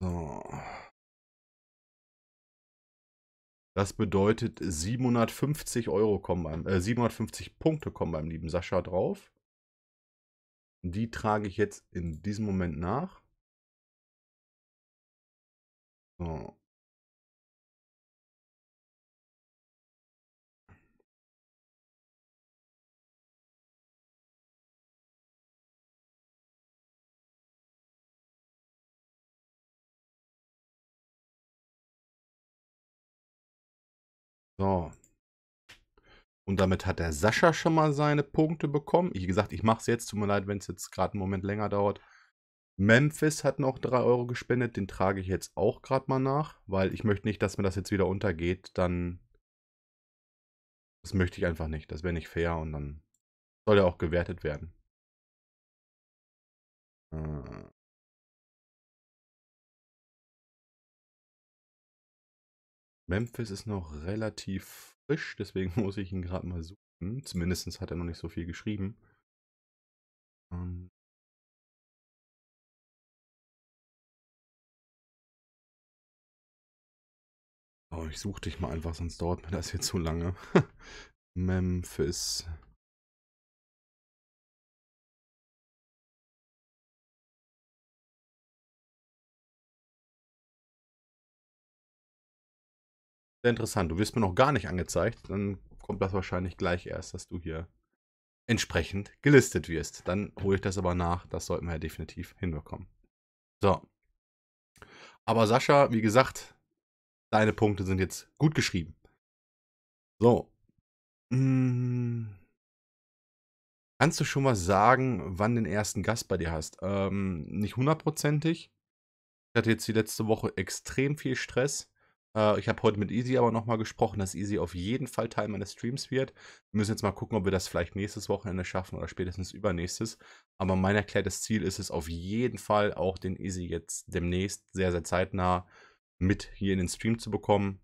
So. Das bedeutet 750 Euro kommen beim, äh, 750 Punkte kommen beim lieben Sascha drauf. Die trage ich jetzt in diesem Moment nach. So. So. Und damit hat der Sascha schon mal seine Punkte bekommen. Wie gesagt, ich mache es jetzt. Tut mir leid, wenn es jetzt gerade einen Moment länger dauert. Memphis hat noch 3 Euro gespendet. Den trage ich jetzt auch gerade mal nach, weil ich möchte nicht, dass mir das jetzt wieder untergeht. Dann. Das möchte ich einfach nicht. Das wäre nicht fair und dann soll ja auch gewertet werden. Äh. Memphis ist noch relativ frisch, deswegen muss ich ihn gerade mal suchen. Zumindest hat er noch nicht so viel geschrieben. Ähm oh, ich suche dich mal einfach, sonst dauert mir das jetzt zu lange. Memphis. Sehr interessant. Du wirst mir noch gar nicht angezeigt. Dann kommt das wahrscheinlich gleich erst, dass du hier entsprechend gelistet wirst. Dann hole ich das aber nach. Das sollten wir ja definitiv hinbekommen. So. Aber Sascha, wie gesagt, deine Punkte sind jetzt gut geschrieben. So. Hm. Kannst du schon mal sagen, wann den ersten Gast bei dir hast? Ähm, nicht hundertprozentig. Ich hatte jetzt die letzte Woche extrem viel Stress. Äh, ich habe heute mit Easy aber nochmal gesprochen, dass Easy auf jeden Fall Teil meines Streams wird. Wir müssen jetzt mal gucken, ob wir das vielleicht nächstes Wochenende schaffen oder spätestens übernächstes. Aber mein erklärtes Ziel ist es auf jeden Fall, auch den Easy jetzt demnächst sehr, sehr zeitnah mit hier in den Stream zu bekommen.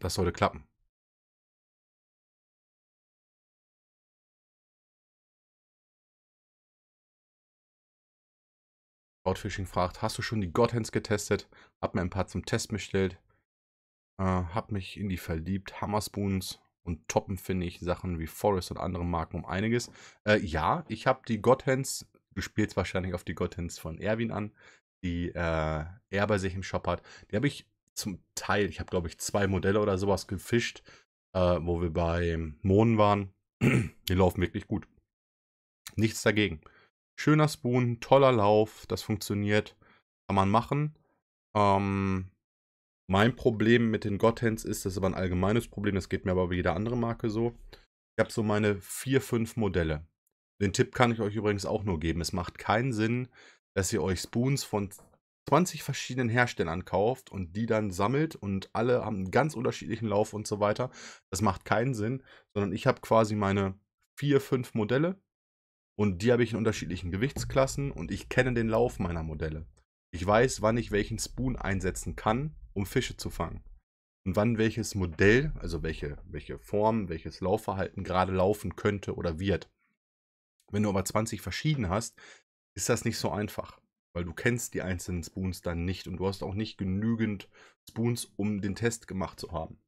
Das sollte klappen. Outfishing fragt, hast du schon die Godhands getestet? Hab mir ein paar zum Test bestellt. Äh, hab mich in die verliebt. Hammerspoons und toppen finde ich Sachen wie Forest und andere Marken um einiges. Äh, ja, ich habe die Godhands. Du spielst wahrscheinlich auf die Godhands von Erwin an, die äh, er bei sich im Shop hat. Die habe ich zum Teil, ich habe glaube ich zwei Modelle oder sowas gefischt, äh, wo wir bei Mohn waren. die laufen wirklich gut. Nichts dagegen. Schöner Spoon, toller Lauf, das funktioniert. Kann man machen. Ähm, mein Problem mit den Godhands ist, das ist aber ein allgemeines Problem, das geht mir aber wie jede andere Marke so. Ich habe so meine vier, fünf Modelle. Den Tipp kann ich euch übrigens auch nur geben. Es macht keinen Sinn, dass ihr euch Spoons von 20 verschiedenen Herstellern kauft und die dann sammelt und alle haben einen ganz unterschiedlichen Lauf und so weiter. Das macht keinen Sinn, sondern ich habe quasi meine vier, fünf Modelle und die habe ich in unterschiedlichen Gewichtsklassen und ich kenne den Lauf meiner Modelle. Ich weiß, wann ich welchen Spoon einsetzen kann, um Fische zu fangen. Und wann welches Modell, also welche, welche Form, welches Laufverhalten gerade laufen könnte oder wird. Wenn du aber 20 verschiedene hast, ist das nicht so einfach, weil du kennst die einzelnen Spoons dann nicht und du hast auch nicht genügend Spoons, um den Test gemacht zu haben.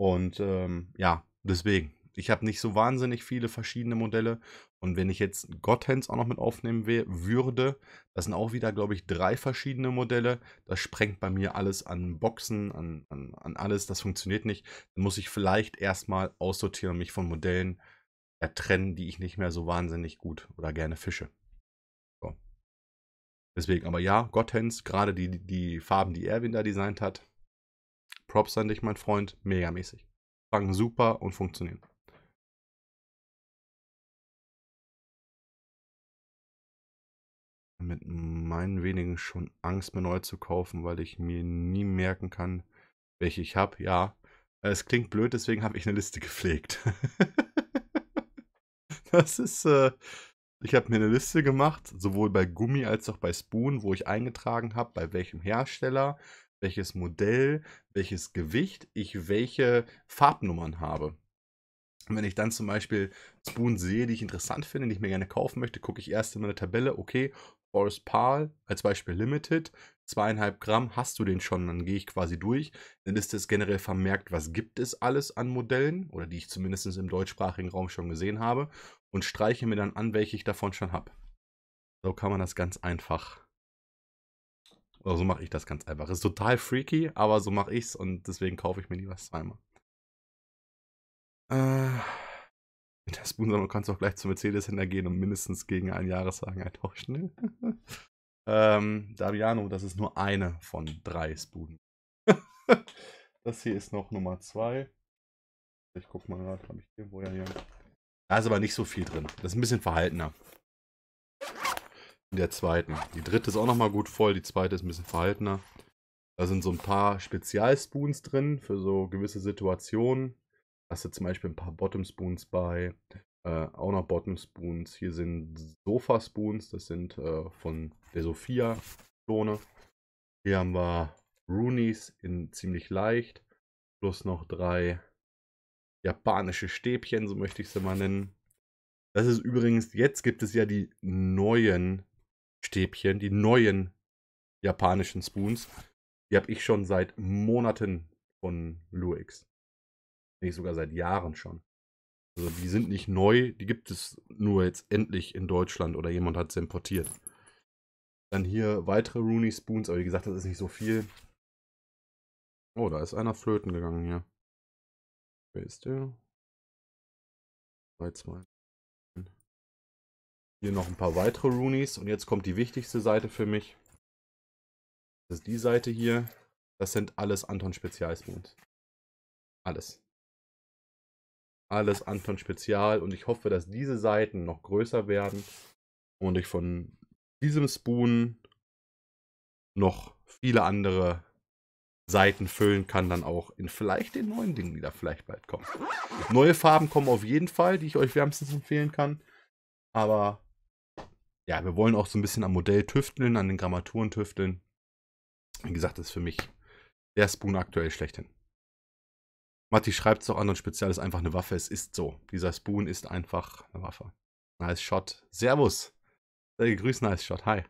Und ähm, ja, deswegen, ich habe nicht so wahnsinnig viele verschiedene Modelle. Und wenn ich jetzt Godhands auch noch mit aufnehmen würde, das sind auch wieder, glaube ich, drei verschiedene Modelle. Das sprengt bei mir alles an Boxen, an, an, an alles. Das funktioniert nicht. Dann muss ich vielleicht erstmal aussortieren und mich von Modellen ertrennen, die ich nicht mehr so wahnsinnig gut oder gerne fische. So. Deswegen, aber ja, Godhands, gerade die, die Farben, die Erwin da designt hat. Props an dich, mein Freund. Megamäßig. Fangen super und funktionieren. mit meinen wenigen schon Angst, mir neu zu kaufen, weil ich mir nie merken kann, welche ich habe. Ja, es klingt blöd, deswegen habe ich eine Liste gepflegt. das ist, äh, ich habe mir eine Liste gemacht, sowohl bei Gummi als auch bei Spoon, wo ich eingetragen habe, bei welchem Hersteller, welches Modell, welches Gewicht ich welche Farbnummern habe. Und wenn ich dann zum Beispiel Spoon sehe, die ich interessant finde, die ich mir gerne kaufen möchte, gucke ich erst in meine Tabelle, okay, Boris Paul als Beispiel Limited, zweieinhalb Gramm hast du den schon, dann gehe ich quasi durch. Dann ist es generell vermerkt, was gibt es alles an Modellen oder die ich zumindest im deutschsprachigen Raum schon gesehen habe und streiche mir dann an, welche ich davon schon habe. So kann man das ganz einfach. Oder so mache ich das ganz einfach. Ist total freaky, aber so mache ich es und deswegen kaufe ich mir die was zweimal. Äh. Mit der Spoon, kannst du auch gleich zum Mercedes händler gehen und mindestens gegen ein Jahressagen eintauschen. Ne? ähm, Dariano, das ist nur eine von drei Spoonen. das hier ist noch Nummer zwei. Ich guck mal gerade, habe ich irgendwo ja hier. Da ist aber nicht so viel drin. Das ist ein bisschen verhaltener. In der zweiten. Die dritte ist auch nochmal gut voll, die zweite ist ein bisschen verhaltener. Da sind so ein paar Spezialspoons drin für so gewisse Situationen. Hast du zum Beispiel ein paar Bottom Spoons bei. Äh, auch noch Bottom Spoons. Hier sind Sofa Spoons. Das sind äh, von der Sophia Klone. Hier haben wir Roonies in ziemlich leicht. Plus noch drei japanische Stäbchen, so möchte ich sie mal nennen. Das ist übrigens, jetzt gibt es ja die neuen Stäbchen, die neuen japanischen Spoons. Die habe ich schon seit Monaten von Luex. Wenn nicht sogar seit Jahren schon. Also die sind nicht neu, die gibt es nur jetzt endlich in Deutschland oder jemand hat sie importiert. Dann hier weitere Rooney Spoons, aber wie gesagt, das ist nicht so viel. Oh, da ist einer flöten gegangen hier. Wer ist der? 2, 2. Hier noch ein paar weitere Roonies und jetzt kommt die wichtigste Seite für mich. Das ist die Seite hier. Das sind alles Anton Spezialspoons. Alles alles Anton Spezial und ich hoffe, dass diese Seiten noch größer werden und ich von diesem Spoon noch viele andere Seiten füllen kann, dann auch in vielleicht den neuen Dingen, die da vielleicht bald kommen. Neue Farben kommen auf jeden Fall, die ich euch wärmstens empfehlen kann. Aber ja, wir wollen auch so ein bisschen am Modell tüfteln, an den Grammaturen tüfteln. Wie gesagt, das ist für mich der Spoon aktuell schlechthin. Matti schreibt es auch an und Spezial ist einfach eine Waffe. Es ist so. Dieser Spoon ist einfach eine Waffe. Nice Shot. Servus. Sehr äh, gegrüßt, Nice Shot. Hi.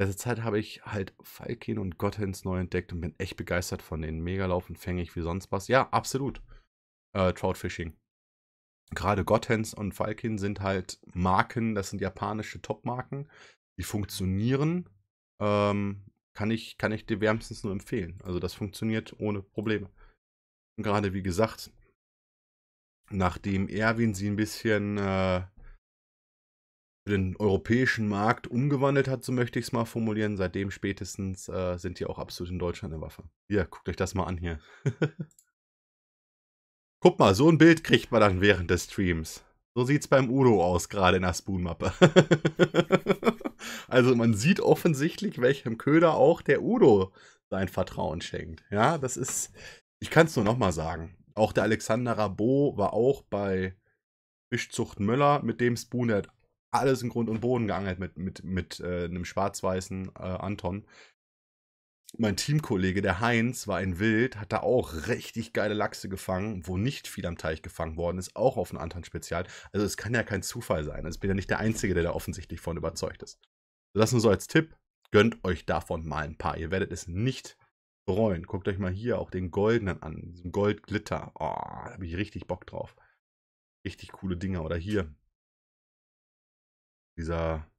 Letzte Zeit habe ich halt Falkin und Gottens neu entdeckt und bin echt begeistert von den Megalaufen. laufen ich wie sonst was. Ja, absolut. Äh, Troutfishing. Gerade Gottens und Falkin sind halt Marken, das sind japanische Top-Marken. Die funktionieren. Ähm, kann, ich, kann ich dir wärmstens nur empfehlen. Also das funktioniert ohne Probleme gerade wie gesagt, nachdem Erwin sie ein bisschen äh, für den europäischen Markt umgewandelt hat, so möchte ich es mal formulieren, seitdem spätestens äh, sind die auch absolut in Deutschland eine Waffe. Hier, guckt euch das mal an hier. Guck mal, so ein Bild kriegt man dann während des Streams. So sieht's beim Udo aus, gerade in der Spoon-Mappe. also man sieht offensichtlich, welchem Köder auch der Udo sein Vertrauen schenkt. Ja, das ist ich kann es nur nochmal sagen. Auch der Alexander Rabot war auch bei Fischzucht Möller mit dem Spoon, der hat alles in Grund und Boden geangelt mit, mit, mit äh, einem schwarz-weißen äh, Anton. Mein Teamkollege, der Heinz, war ein Wild, hat da auch richtig geile Lachse gefangen, wo nicht viel am Teich gefangen worden ist, auch auf einen Anton-Spezial. Also es kann ja kein Zufall sein. Also ich bin ja nicht der Einzige, der da offensichtlich von überzeugt ist. Das nur so als Tipp. Gönnt euch davon mal ein paar. Ihr werdet es nicht bereuen. Guckt euch mal hier auch den goldenen an, diesen Goldglitter. Oh, da habe ich richtig Bock drauf. Richtig coole Dinger. Oder hier, dieser,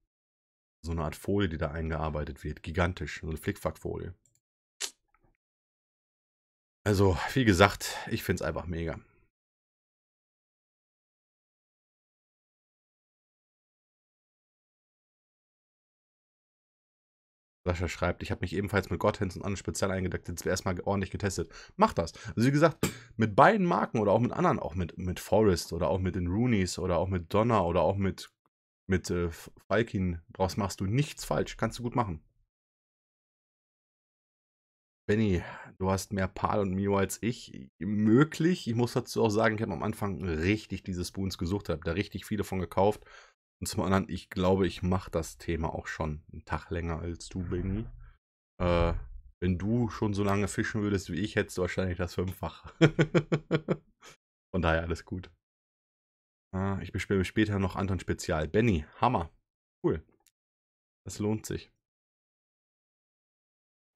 so eine Art Folie, die da eingearbeitet wird. Gigantisch, so eine Flickfackfolie. Also, wie gesagt, ich finde es einfach mega. Sascha schreibt, ich habe mich ebenfalls mit Gottens und anderen speziell eingedeckt, jetzt erstmal ordentlich getestet. Mach das. Also wie gesagt, mit beiden Marken oder auch mit anderen, auch mit, mit Forrest oder auch mit den Roonies oder auch mit Donna oder auch mit, mit äh, Falkin, draus machst du nichts falsch. Kannst du gut machen. Benny, du hast mehr Pal und Mio als ich. Möglich. Ich muss dazu auch sagen, ich habe am Anfang richtig diese Spoons gesucht, habe da richtig viele von gekauft und zum anderen, ich glaube, ich mache das Thema auch schon einen Tag länger als du, Bingy. Äh, wenn du schon so lange fischen würdest wie ich, hättest du wahrscheinlich das Fünffache. Von daher alles gut. Äh, ich bestelle später noch Anton Spezial. Benny, Hammer. Cool. Das lohnt sich.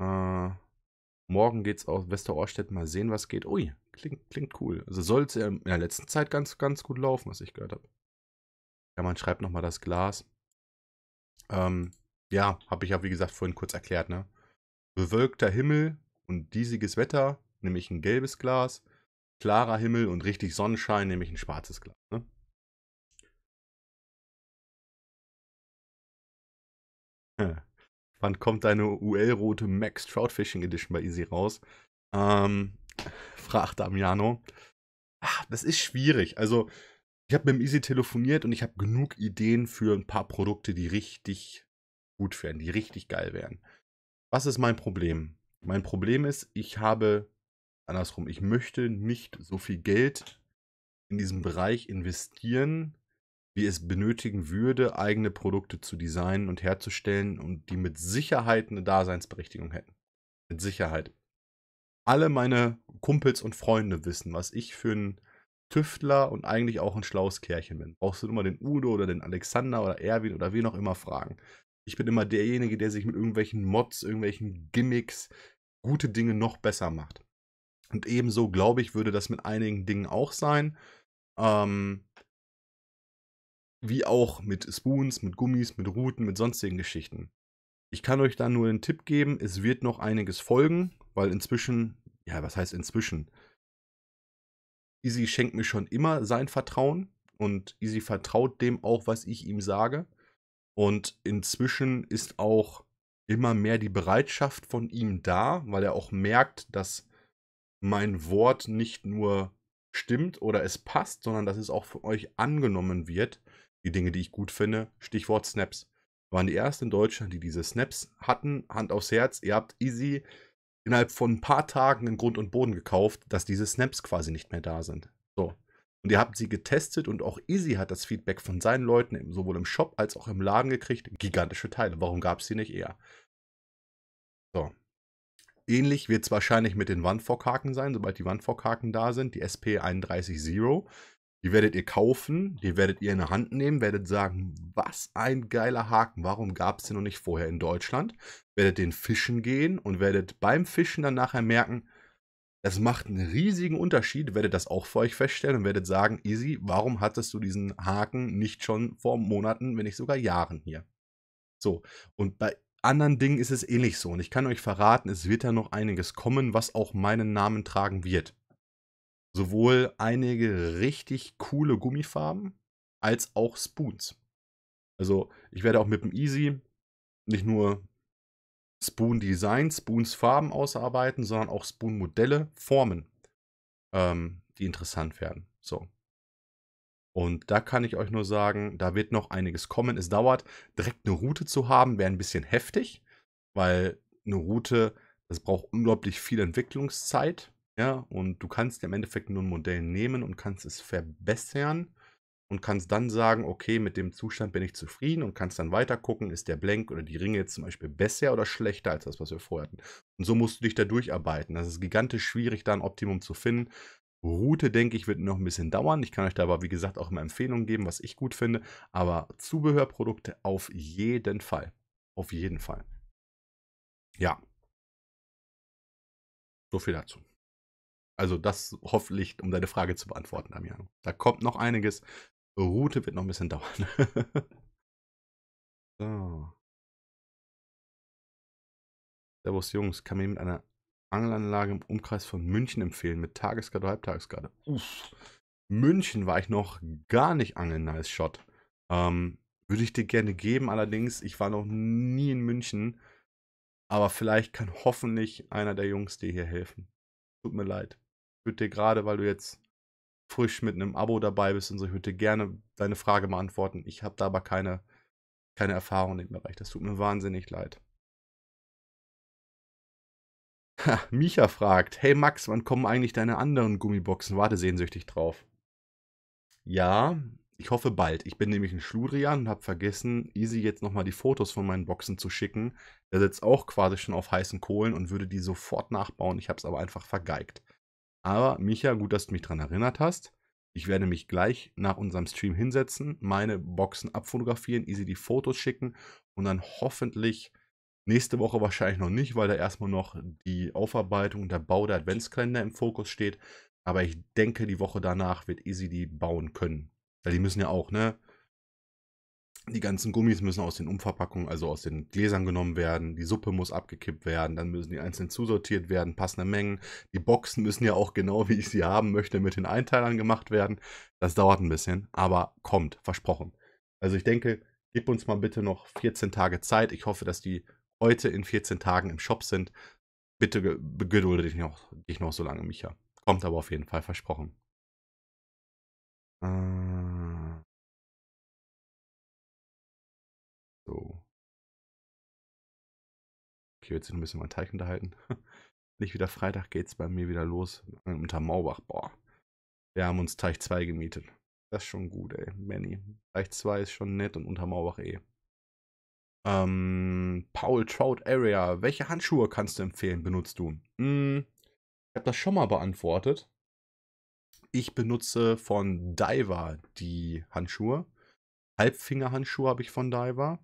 Äh, morgen geht's auf Westerorstedt mal sehen, was geht. Ui, klingt, klingt cool. Also soll es in der letzten Zeit ganz, ganz gut laufen, was ich gehört habe. Ja, man schreibt nochmal das Glas. Ähm, ja, habe ich ja wie gesagt vorhin kurz erklärt, ne? Bewölkter Himmel und diesiges Wetter, nehme ich ein gelbes Glas. Klarer Himmel und richtig Sonnenschein, nehme ich ein schwarzes Glas. Ne? Wann kommt deine UL-rote Max Trout Fishing Edition bei Easy raus? Ähm, fragt Damiano. Ach, das ist schwierig. Also, ich habe mit dem Easy telefoniert und ich habe genug Ideen für ein paar Produkte, die richtig gut wären, die richtig geil wären. Was ist mein Problem? Mein Problem ist, ich habe, andersrum, ich möchte nicht so viel Geld in diesem Bereich investieren, wie es benötigen würde, eigene Produkte zu designen und herzustellen und die mit Sicherheit eine Daseinsberechtigung hätten. Mit Sicherheit. Alle meine Kumpels und Freunde wissen, was ich für ein Tüftler und eigentlich auch ein schlaues Kärchen bin. Brauchst du immer den Udo oder den Alexander oder Erwin oder wen auch immer fragen. Ich bin immer derjenige, der sich mit irgendwelchen Mods, irgendwelchen Gimmicks gute Dinge noch besser macht. Und ebenso, glaube ich, würde das mit einigen Dingen auch sein. Ähm, wie auch mit Spoons, mit Gummis, mit Routen, mit sonstigen Geschichten. Ich kann euch da nur einen Tipp geben, es wird noch einiges folgen, weil inzwischen, ja, was heißt inzwischen? Easy schenkt mir schon immer sein Vertrauen und Easy vertraut dem auch, was ich ihm sage. Und inzwischen ist auch immer mehr die Bereitschaft von ihm da, weil er auch merkt, dass mein Wort nicht nur stimmt oder es passt, sondern dass es auch von euch angenommen wird. Die Dinge, die ich gut finde, Stichwort Snaps, waren die ersten in Deutschland, die diese Snaps hatten. Hand aufs Herz, ihr habt Easy innerhalb von ein paar Tagen in Grund und Boden gekauft, dass diese Snaps quasi nicht mehr da sind. So. Und ihr habt sie getestet und auch Easy hat das Feedback von seinen Leuten sowohl im Shop als auch im Laden gekriegt. Gigantische Teile. Warum gab es sie nicht eher? So. Ähnlich wird es wahrscheinlich mit den OneFork-Haken sein, sobald die OneFork-Haken da sind, die SP310. Die werdet ihr kaufen, die werdet ihr in der Hand nehmen, werdet sagen, was ein geiler Haken, warum gab es den noch nicht vorher in Deutschland? Werdet den Fischen gehen und werdet beim Fischen dann nachher merken, das macht einen riesigen Unterschied, werdet das auch für euch feststellen und werdet sagen, Easy, warum hattest du diesen Haken nicht schon vor Monaten, wenn nicht sogar Jahren hier? So, und bei anderen Dingen ist es ähnlich eh so und ich kann euch verraten, es wird da noch einiges kommen, was auch meinen Namen tragen wird sowohl einige richtig coole Gummifarben als auch Spoons. Also ich werde auch mit dem Easy nicht nur Spoon Design, Spoons Farben ausarbeiten, sondern auch Spoon Modelle, Formen, ähm, die interessant werden. So. Und da kann ich euch nur sagen, da wird noch einiges kommen. Es dauert, direkt eine Route zu haben, wäre ein bisschen heftig, weil eine Route, das braucht unglaublich viel Entwicklungszeit. Ja, und du kannst im Endeffekt nur ein Modell nehmen und kannst es verbessern und kannst dann sagen, okay, mit dem Zustand bin ich zufrieden und kannst dann weiter gucken, ist der Blank oder die Ringe jetzt zum Beispiel besser oder schlechter als das, was wir vorher hatten. Und so musst du dich da durcharbeiten. Das ist gigantisch schwierig, da ein Optimum zu finden. Route, denke ich, wird noch ein bisschen dauern. Ich kann euch da aber, wie gesagt, auch immer Empfehlungen geben, was ich gut finde. Aber Zubehörprodukte auf jeden Fall. Auf jeden Fall. Ja. So viel dazu. Also das hoffentlich, um deine Frage zu beantworten, Damian. Da kommt noch einiges. Route wird noch ein bisschen dauern. so. Servus Jungs, kann mir mit einer Angelanlage im Umkreis von München empfehlen, mit Tagesgarde, Halbtagesgarde. Uff. München war ich noch gar nicht angeln, nice Shot. Ähm, würde ich dir gerne geben, allerdings, ich war noch nie in München. Aber vielleicht kann hoffentlich einer der Jungs dir hier helfen. Tut mir leid würde dir gerade, weil du jetzt frisch mit einem Abo dabei bist und so, ich würde dir gerne deine Frage beantworten. Ich habe da aber keine, keine Erfahrung in dem Bereich. Das tut mir wahnsinnig leid. Ha, Micha fragt, hey Max, wann kommen eigentlich deine anderen Gummiboxen? Warte sehnsüchtig drauf. Ja, ich hoffe bald. Ich bin nämlich ein Schludrian und habe vergessen, Easy jetzt nochmal die Fotos von meinen Boxen zu schicken. Der sitzt auch quasi schon auf heißen Kohlen und würde die sofort nachbauen. Ich habe es aber einfach vergeigt. Aber Micha, gut, dass du mich daran erinnert hast. Ich werde mich gleich nach unserem Stream hinsetzen, meine Boxen abfotografieren, easy die Fotos schicken und dann hoffentlich nächste Woche wahrscheinlich noch nicht, weil da erstmal noch die Aufarbeitung und der Bau der Adventskalender im Fokus steht. Aber ich denke, die Woche danach wird easy die bauen können. Weil die müssen ja auch, ne? Die ganzen Gummis müssen aus den Umverpackungen, also aus den Gläsern genommen werden. Die Suppe muss abgekippt werden. Dann müssen die einzeln zusortiert werden, passende Mengen. Die Boxen müssen ja auch genau, wie ich sie haben möchte, mit den Einteilern gemacht werden. Das dauert ein bisschen, aber kommt, versprochen. Also ich denke, gib uns mal bitte noch 14 Tage Zeit. Ich hoffe, dass die heute in 14 Tagen im Shop sind. Bitte gedulde dich noch, dich noch so lange, Micha. Kommt aber auf jeden Fall, versprochen. Äh hier wird sich ein bisschen über Teich unterhalten. Nicht wieder Freitag geht's bei mir wieder los. Äh, unter Maubach, boah. Wir haben uns Teich 2 gemietet. Das ist schon gut, ey. Manny. Teich 2 ist schon nett und unter Maubach eh. Ähm, Paul Trout Area. Welche Handschuhe kannst du empfehlen, benutzt du? Hm, ich habe das schon mal beantwortet. Ich benutze von Diver die Handschuhe. Halbfingerhandschuhe habe ich von Diver.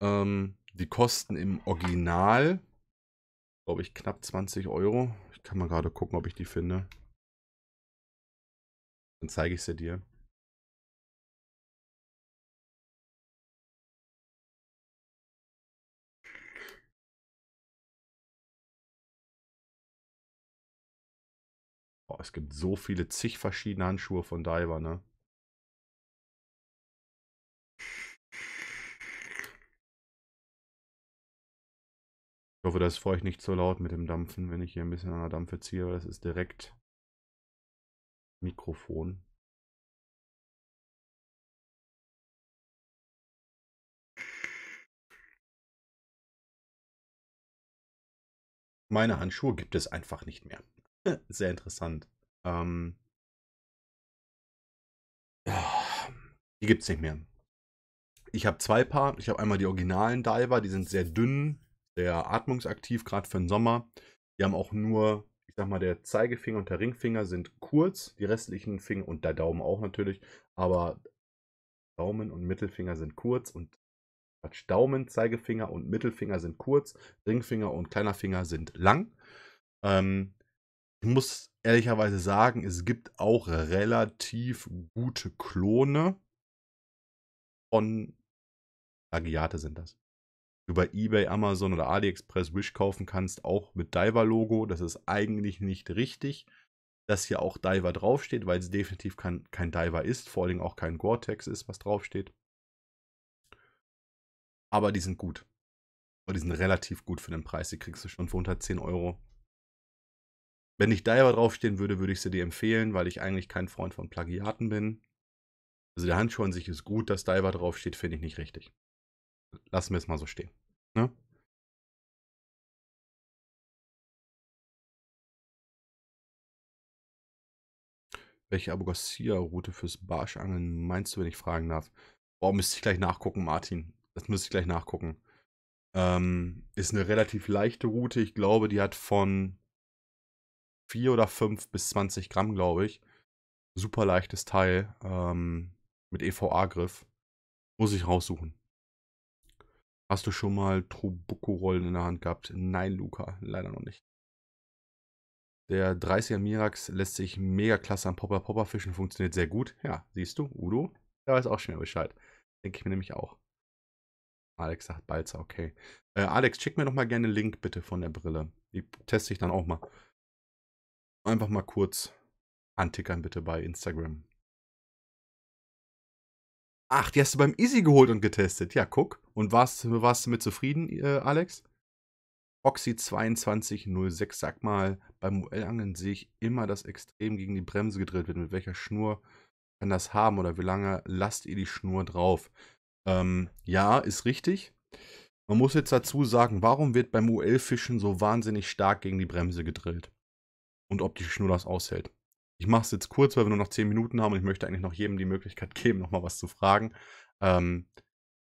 Ähm, die kosten im Original, glaube ich, knapp 20 Euro. Ich kann mal gerade gucken, ob ich die finde. Dann zeige ich sie dir. es gibt so viele zig verschiedene Handschuhe von Diver, ne? Ich hoffe, das ist für euch nicht so laut mit dem Dampfen, wenn ich hier ein bisschen an der Dampfe ziehe, weil das ist direkt Mikrofon. Meine Handschuhe gibt es einfach nicht mehr. Sehr interessant. Ähm, die gibt es nicht mehr. Ich habe zwei Paar. Ich habe einmal die originalen Diver, die sind sehr dünn sehr atmungsaktiv, gerade für den Sommer. Die haben auch nur, ich sag mal, der Zeigefinger und der Ringfinger sind kurz, die restlichen Finger und der Daumen auch natürlich, aber Daumen und Mittelfinger sind kurz und Quatsch, Daumen, Zeigefinger und Mittelfinger sind kurz, Ringfinger und kleiner Finger sind lang. Ähm, ich muss ehrlicherweise sagen, es gibt auch relativ gute Klone von Plagiate sind das über eBay, Amazon oder AliExpress Wish kaufen kannst, auch mit Diver-Logo. Das ist eigentlich nicht richtig, dass hier auch Diver draufsteht, weil es definitiv kein, kein Diver ist, vor allem auch kein Gore-Tex ist, was draufsteht. Aber die sind gut. Und die sind relativ gut für den Preis. Die kriegst du schon für unter 10 Euro. Wenn nicht Diver draufstehen würde, würde ich sie dir empfehlen, weil ich eigentlich kein Freund von Plagiaten bin. Also der Handschuh an sich ist gut, dass Diver draufsteht, finde ich nicht richtig lassen wir es mal so stehen. Ne? Welche Abogassia-Route fürs Barschangeln meinst du, wenn ich fragen darf? Boah, müsste ich gleich nachgucken, Martin. Das müsste ich gleich nachgucken. Ähm, ist eine relativ leichte Route. Ich glaube, die hat von 4 oder 5 bis 20 Gramm, glaube ich. Super leichtes Teil ähm, mit EVA-Griff. Muss ich raussuchen. Hast du schon mal Truboko-Rollen in der Hand gehabt? Nein, Luca, leider noch nicht. Der 30er Mirax lässt sich mega klasse am Popper Popper fischen, funktioniert sehr gut. Ja, siehst du, Udo, der weiß auch schon mehr Bescheid. Denke ich mir nämlich auch. Alex sagt Balzer, okay. Äh, Alex, schick mir doch mal gerne einen Link bitte von der Brille. Die teste ich dann auch mal. Einfach mal kurz antickern bitte bei Instagram. Ach, die hast du beim Easy geholt und getestet. Ja, guck. Und warst, warst du mit zufrieden, äh, Alex? Oxy2206, sag mal, beim UL-Angeln sehe ich immer, dass extrem gegen die Bremse gedreht wird. Mit welcher Schnur kann das haben oder wie lange lasst ihr die Schnur drauf? Ähm, ja, ist richtig. Man muss jetzt dazu sagen, warum wird beim UL-Fischen so wahnsinnig stark gegen die Bremse gedrillt? Und ob die Schnur das aushält. Ich mache es jetzt kurz, weil wir nur noch 10 Minuten haben und ich möchte eigentlich noch jedem die Möglichkeit geben, nochmal was zu fragen. Ähm,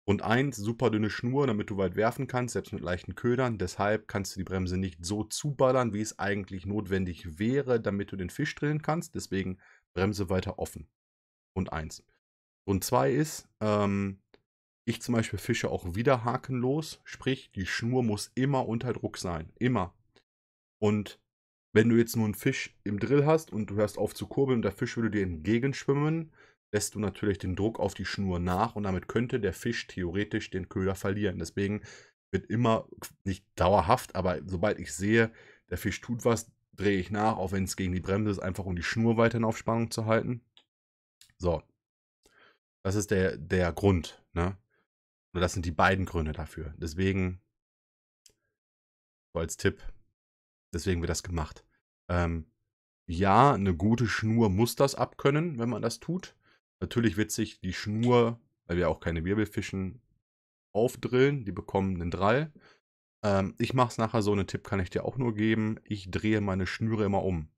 Rund 1, super dünne Schnur, damit du weit werfen kannst, selbst mit leichten Ködern. Deshalb kannst du die Bremse nicht so zuballern, wie es eigentlich notwendig wäre, damit du den Fisch drillen kannst. Deswegen Bremse weiter offen. Rund 1. Rund 2 ist, ähm, ich zum Beispiel fische auch wieder hakenlos, sprich, die Schnur muss immer unter Druck sein. Immer. Und wenn du jetzt nur einen Fisch im Drill hast und du hörst auf zu kurbeln und der Fisch würde dir entgegenschwimmen, lässt du natürlich den Druck auf die Schnur nach und damit könnte der Fisch theoretisch den Köder verlieren. Deswegen wird immer, nicht dauerhaft, aber sobald ich sehe, der Fisch tut was, drehe ich nach, auch wenn es gegen die Bremse ist, einfach um die Schnur weiterhin auf Spannung zu halten. So. Das ist der, der Grund, ne? Oder das sind die beiden Gründe dafür. Deswegen, so als Tipp, deswegen wird das gemacht. Ähm, ja, eine gute Schnur muss das abkönnen, wenn man das tut. Natürlich wird sich die Schnur, weil wir auch keine Wirbelfischen aufdrillen, die bekommen einen Drall. Ähm, ich mache es nachher so, einen Tipp kann ich dir auch nur geben. Ich drehe meine Schnüre immer um.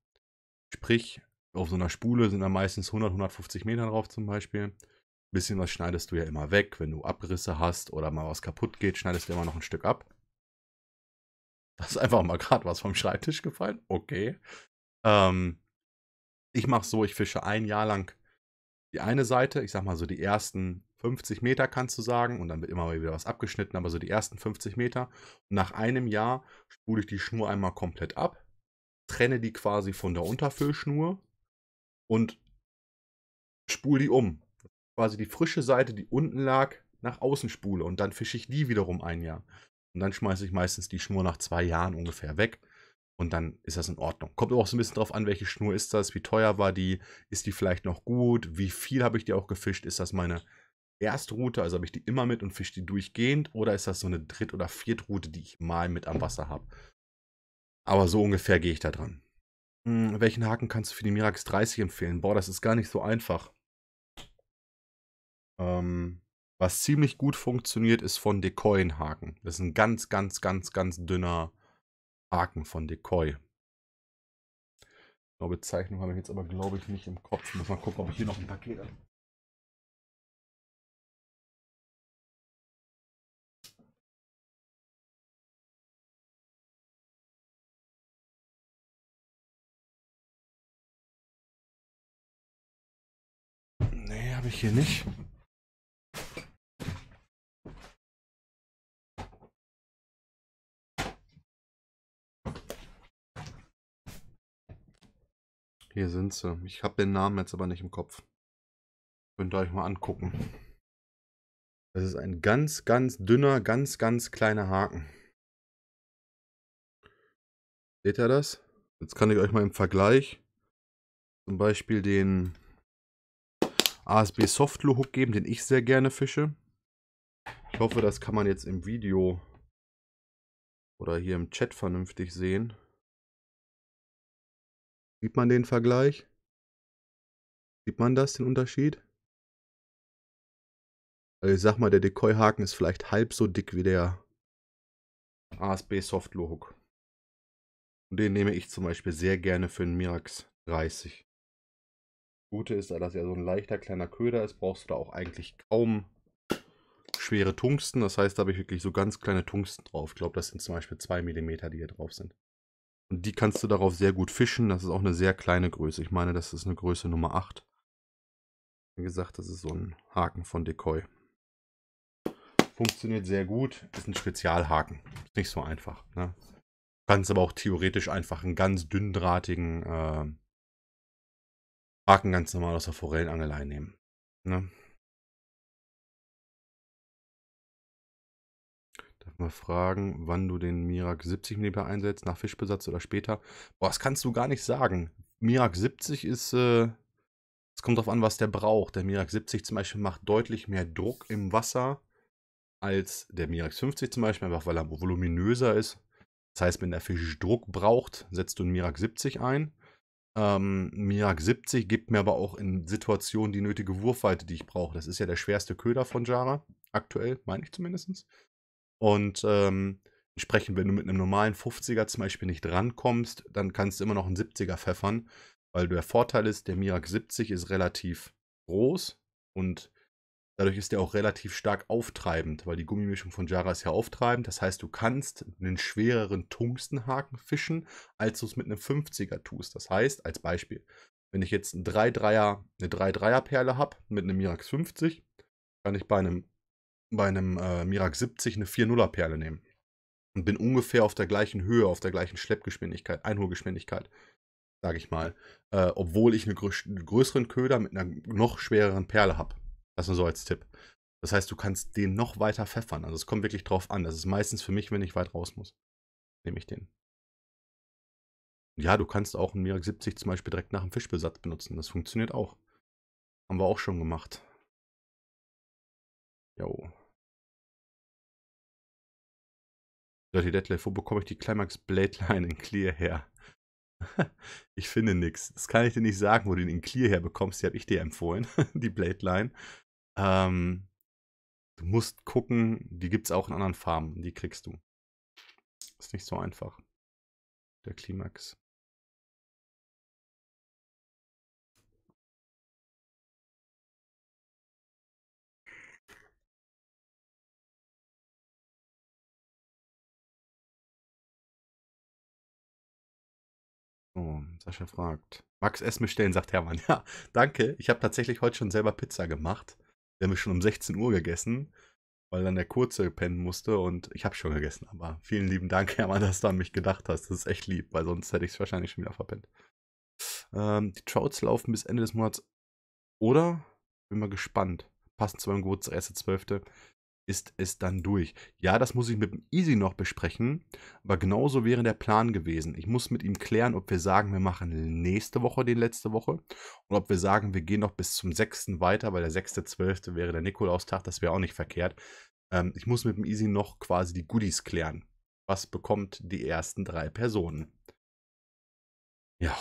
Sprich, auf so einer Spule sind da meistens 100, 150 Meter drauf zum Beispiel. Ein bisschen was schneidest du ja immer weg. Wenn du Abrisse hast oder mal was kaputt geht, schneidest du immer noch ein Stück ab. Das ist einfach mal gerade was vom Schreibtisch gefallen. Okay. Ähm, ich mache so, ich fische ein Jahr lang die eine Seite, ich sag mal so die ersten 50 Meter kannst du sagen, und dann wird immer mal wieder was abgeschnitten, aber so die ersten 50 Meter. Und nach einem Jahr spule ich die Schnur einmal komplett ab, trenne die quasi von der Unterfüllschnur und spule die um. Quasi die frische Seite, die unten lag, nach außen spule und dann fische ich die wiederum ein Jahr. Und dann schmeiße ich meistens die Schnur nach zwei Jahren ungefähr weg. Und dann ist das in Ordnung. Kommt aber auch so ein bisschen drauf an, welche Schnur ist das, wie teuer war die, ist die vielleicht noch gut, wie viel habe ich die auch gefischt, ist das meine Erstroute, also habe ich die immer mit und fische die durchgehend, oder ist das so eine Dritt- oder Viertroute, die ich mal mit am Wasser habe. Aber so ungefähr gehe ich da dran. Hm, welchen Haken kannst du für die Mirax 30 empfehlen? Boah, das ist gar nicht so einfach. Ähm, was ziemlich gut funktioniert, ist von Decoy ein Haken. Das ist ein ganz, ganz, ganz, ganz dünner Haken von Decoy. Genau, Bezeichnung habe ich jetzt aber, glaube ich, nicht im Kopf. Muss mal gucken, ob ich hier noch ein Paket habe. Nee, habe ich hier nicht. Hier sind sie. Ich habe den Namen jetzt aber nicht im Kopf. Könnt ihr euch mal angucken. Das ist ein ganz, ganz dünner, ganz, ganz kleiner Haken. Seht ihr das? Jetzt kann ich euch mal im Vergleich zum Beispiel den ASB Softlo Hook geben, den ich sehr gerne fische. Ich hoffe, das kann man jetzt im Video oder hier im Chat vernünftig sehen. Sieht man den Vergleich? Sieht man das, den Unterschied? Also ich sag mal, der Decoy-Haken ist vielleicht halb so dick wie der ASB Soft Low Hook. Und den nehme ich zum Beispiel sehr gerne für einen Mirax 30. Das Gute ist da, dass er so ein leichter kleiner Köder ist, brauchst du da auch eigentlich kaum schwere Tungsten. Das heißt, da habe ich wirklich so ganz kleine Tungsten drauf. Ich glaube, das sind zum Beispiel 2 mm, die hier drauf sind. Und die kannst du darauf sehr gut fischen. Das ist auch eine sehr kleine Größe. Ich meine, das ist eine Größe Nummer 8. Wie gesagt, das ist so ein Haken von Decoy. Funktioniert sehr gut. Ist ein Spezialhaken. Ist nicht so einfach. Ne? Kannst aber auch theoretisch einfach einen ganz dünndrahtigen äh, Haken ganz normal aus der Forellenangelei nehmen. Ne? mal fragen, wann du den Mirak 70 mm einsetzt, nach Fischbesatz oder später. Boah, das kannst du gar nicht sagen. Mirak 70 ist, äh, es kommt darauf an, was der braucht. Der Mirak 70 zum Beispiel macht deutlich mehr Druck im Wasser als der Mirak 50 zum Beispiel, einfach weil er voluminöser ist. Das heißt, wenn der Fisch Druck braucht, setzt du einen Mirak 70 ein. Ähm, Mirak 70 gibt mir aber auch in Situationen die nötige Wurfweite, die ich brauche. Das ist ja der schwerste Köder von Jara, aktuell, meine ich zumindest. Und ähm, entsprechend, wenn du mit einem normalen 50er zum Beispiel nicht rankommst, dann kannst du immer noch einen 70er pfeffern, weil der Vorteil ist, der Mirak 70 ist relativ groß und dadurch ist der auch relativ stark auftreibend, weil die Gummimischung von Jara ist ja auftreibend. Das heißt, du kannst einen schwereren Tungstenhaken fischen, als du es mit einem 50er tust. Das heißt, als Beispiel, wenn ich jetzt einen 3 3er, eine 3-3er-Perle habe mit einem Mirax 50, kann ich bei einem bei einem äh, Mirak 70 eine 4-0er Perle nehmen. Und bin ungefähr auf der gleichen Höhe, auf der gleichen Schleppgeschwindigkeit, Einholgeschwindigkeit, sage ich mal. Äh, obwohl ich einen grö größeren Köder mit einer noch schwereren Perle habe. Das nur so als Tipp. Das heißt, du kannst den noch weiter pfeffern. Also es kommt wirklich drauf an. Das ist meistens für mich, wenn ich weit raus muss, nehme ich den. Ja, du kannst auch einen Mirak 70 zum Beispiel direkt nach dem Fischbesatz benutzen. Das funktioniert auch. Haben wir auch schon gemacht. Jo. Dirty Detlef, wo bekomme ich die Climax Blade Line in Clear her? ich finde nichts. Das kann ich dir nicht sagen, wo du den in Clear her bekommst. Die habe ich dir empfohlen, die Blade Line. Ähm, du musst gucken, die gibt es auch in anderen Farben. Die kriegst du. Ist nicht so einfach. Der Climax. Sascha fragt. Max Essen bestellen, sagt Hermann. Ja, danke. Ich habe tatsächlich heute schon selber Pizza gemacht. Wir haben schon um 16 Uhr gegessen, weil dann der Kurze pennen musste und ich habe schon gegessen. Aber vielen lieben Dank, Hermann, dass du an mich gedacht hast. Das ist echt lieb, weil sonst hätte ich es wahrscheinlich schon wieder verpennt. Ähm, die Trouts laufen bis Ende des Monats. Oder? Bin mal gespannt. Passend zu meinem Geburtstag, 1.12 ist es dann durch. Ja, das muss ich mit dem Easy noch besprechen, aber genauso wäre der Plan gewesen. Ich muss mit ihm klären, ob wir sagen, wir machen nächste Woche den letzte Woche und ob wir sagen, wir gehen noch bis zum 6. weiter, weil der 6.12. wäre der Nikolaustag, das wäre auch nicht verkehrt. Ähm, ich muss mit dem Easy noch quasi die Goodies klären. Was bekommt die ersten drei Personen? Ja,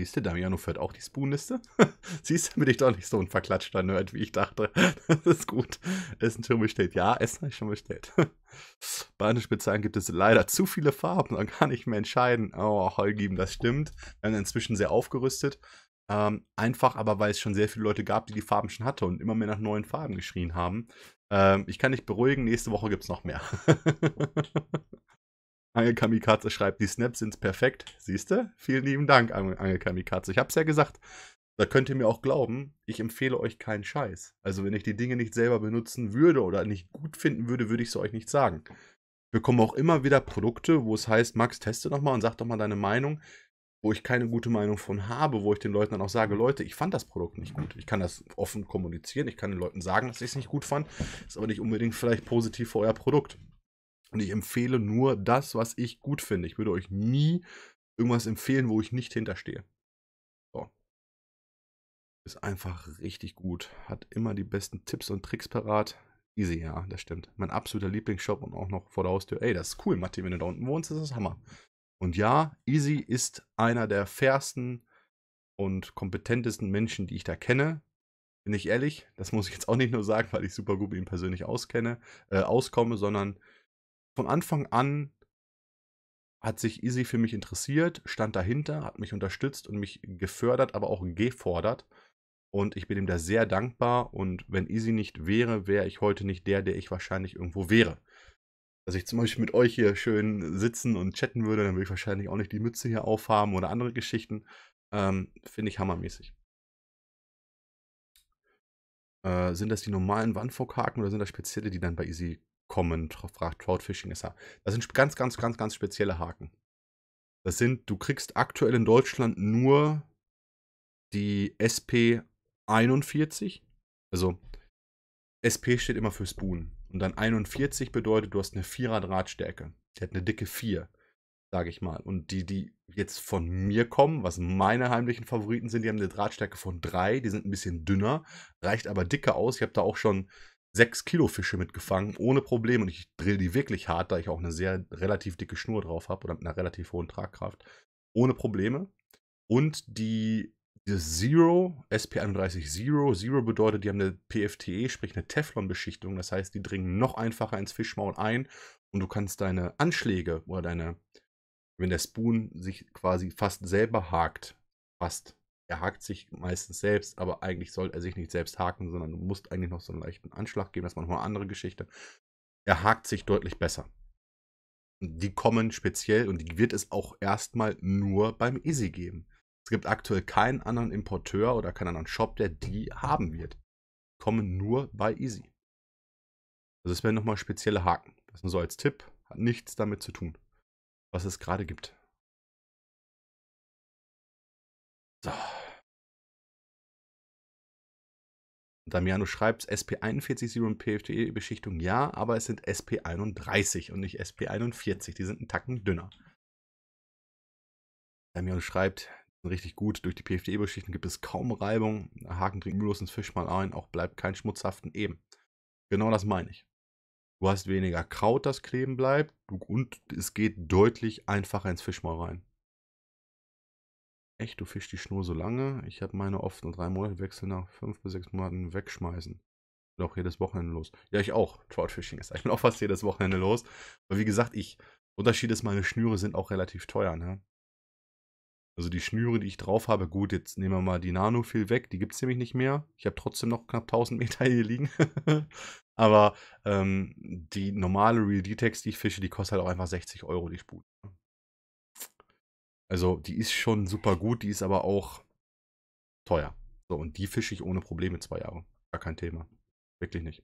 Siehst du, Damiano führt auch die Spoonliste. Siehst du, bin ich doch nicht so ein verklatschter Nerd, wie ich dachte. das ist gut. Essen schon bestellt. Ja, Essen habe ich schon bestellt. Bei den Anspitzern gibt es leider zu viele Farben und kann nicht mehr entscheiden. Oh, Heugeben, das stimmt. Wir haben inzwischen sehr aufgerüstet. Ähm, einfach, aber weil es schon sehr viele Leute gab, die die Farben schon hatte und immer mehr nach neuen Farben geschrien haben. Ähm, ich kann dich beruhigen, nächste Woche gibt es noch mehr. Angel Kamikaze schreibt, die Snaps sind perfekt. Siehst du? Vielen lieben Dank, Angel Kamikaze. Ich hab's ja gesagt. Da könnt ihr mir auch glauben, ich empfehle euch keinen Scheiß. Also, wenn ich die Dinge nicht selber benutzen würde oder nicht gut finden würde, würde ich es euch nicht sagen. Wir kommen auch immer wieder Produkte, wo es heißt, Max, teste doch mal und sag doch mal deine Meinung, wo ich keine gute Meinung von habe, wo ich den Leuten dann auch sage, Leute, ich fand das Produkt nicht gut. Ich kann das offen kommunizieren, ich kann den Leuten sagen, dass ich es nicht gut fand, ist aber nicht unbedingt vielleicht positiv für euer Produkt. Und ich empfehle nur das, was ich gut finde. Ich würde euch nie irgendwas empfehlen, wo ich nicht hinterstehe. So. Ist einfach richtig gut. Hat immer die besten Tipps und Tricks parat. Easy, ja, das stimmt. Mein absoluter Lieblingsshop und auch noch vor der Haustür. Ey, das ist cool, Matti, wenn du da unten wohnst, das ist das Hammer. Und ja, Easy ist einer der fairsten und kompetentesten Menschen, die ich da kenne. Bin ich ehrlich, das muss ich jetzt auch nicht nur sagen, weil ich super gut mit ihm persönlich auskenne, äh, auskomme, sondern von Anfang an hat sich Easy für mich interessiert, stand dahinter, hat mich unterstützt und mich gefördert, aber auch gefordert. Und ich bin ihm da sehr dankbar. Und wenn Easy nicht wäre, wäre ich heute nicht der, der ich wahrscheinlich irgendwo wäre. Dass ich zum Beispiel mit euch hier schön sitzen und chatten würde, dann würde ich wahrscheinlich auch nicht die Mütze hier aufhaben oder andere Geschichten. Ähm, Finde ich hammermäßig. Äh, sind das die normalen Wandvorkarten oder sind das spezielle, die dann bei Easy kommen, fragt Troutfishing SA. Das sind ganz, ganz, ganz, ganz spezielle Haken. Das sind, du kriegst aktuell in Deutschland nur die SP 41. Also SP steht immer für Spoon. Und dann 41 bedeutet, du hast eine 4 Drahtstärke. Die hat eine dicke 4, sage ich mal. Und die, die jetzt von mir kommen, was meine heimlichen Favoriten sind, die haben eine Drahtstärke von 3. Die sind ein bisschen dünner, reicht aber dicker aus. Ich habe da auch schon sechs Kilo Fische mitgefangen, ohne Problem. Und ich drill die wirklich hart, da ich auch eine sehr relativ dicke Schnur drauf habe oder mit einer relativ hohen Tragkraft. Ohne Probleme. Und die, die Zero, SP31 Zero, Zero bedeutet, die haben eine PFTE, sprich eine Teflon-Beschichtung. Das heißt, die dringen noch einfacher ins Fischmaul ein und du kannst deine Anschläge oder deine, wenn der Spoon sich quasi fast selber hakt, fast er hakt sich meistens selbst, aber eigentlich sollte er sich nicht selbst haken, sondern du musst eigentlich noch so einen leichten Anschlag geben, Das ist noch eine andere Geschichte. Er hakt sich deutlich besser. Die kommen speziell und die wird es auch erstmal nur beim Easy geben. Es gibt aktuell keinen anderen Importeur oder keinen anderen Shop, der die haben wird. Die kommen nur bei Easy. Also es werden nochmal spezielle Haken. Das nur so als Tipp, hat nichts damit zu tun, was es gerade gibt. So. Damiano schreibt, SP41 Serum PFTE Beschichtung ja, aber es sind SP31 und nicht SP41. Die sind einen Tacken dünner. Damiano schreibt, richtig gut. Durch die PFDE-Beschichten gibt es kaum Reibung. Haken dringt mühelos ins Fischmal ein, auch bleibt kein schmutzhaften Eben. Genau das meine ich. Du hast weniger Kraut, das kleben bleibt, und es geht deutlich einfacher ins Fischmal rein. Echt, du fischst die Schnur so lange. Ich habe meine oft nur drei Monate Wechsel nach fünf bis sechs Monaten wegschmeißen. Bin auch jedes Wochenende los. Ja, ich auch. Troutfishing ist eigentlich auch fast jedes Wochenende los. Aber wie gesagt, ich. Unterschied ist, meine Schnüre sind auch relativ teuer, ne? Also die Schnüre, die ich drauf habe, gut, jetzt nehmen wir mal die Nano viel weg, die gibt es nämlich nicht mehr. Ich habe trotzdem noch knapp 1000 Meter hier liegen. Aber ähm, die normale Real Detex, die ich fische, die kostet halt auch einfach 60 Euro die Spule. Ne? Also die ist schon super gut, die ist aber auch teuer. So, und die fische ich ohne Probleme zwei Jahre. Gar kein Thema. Wirklich nicht.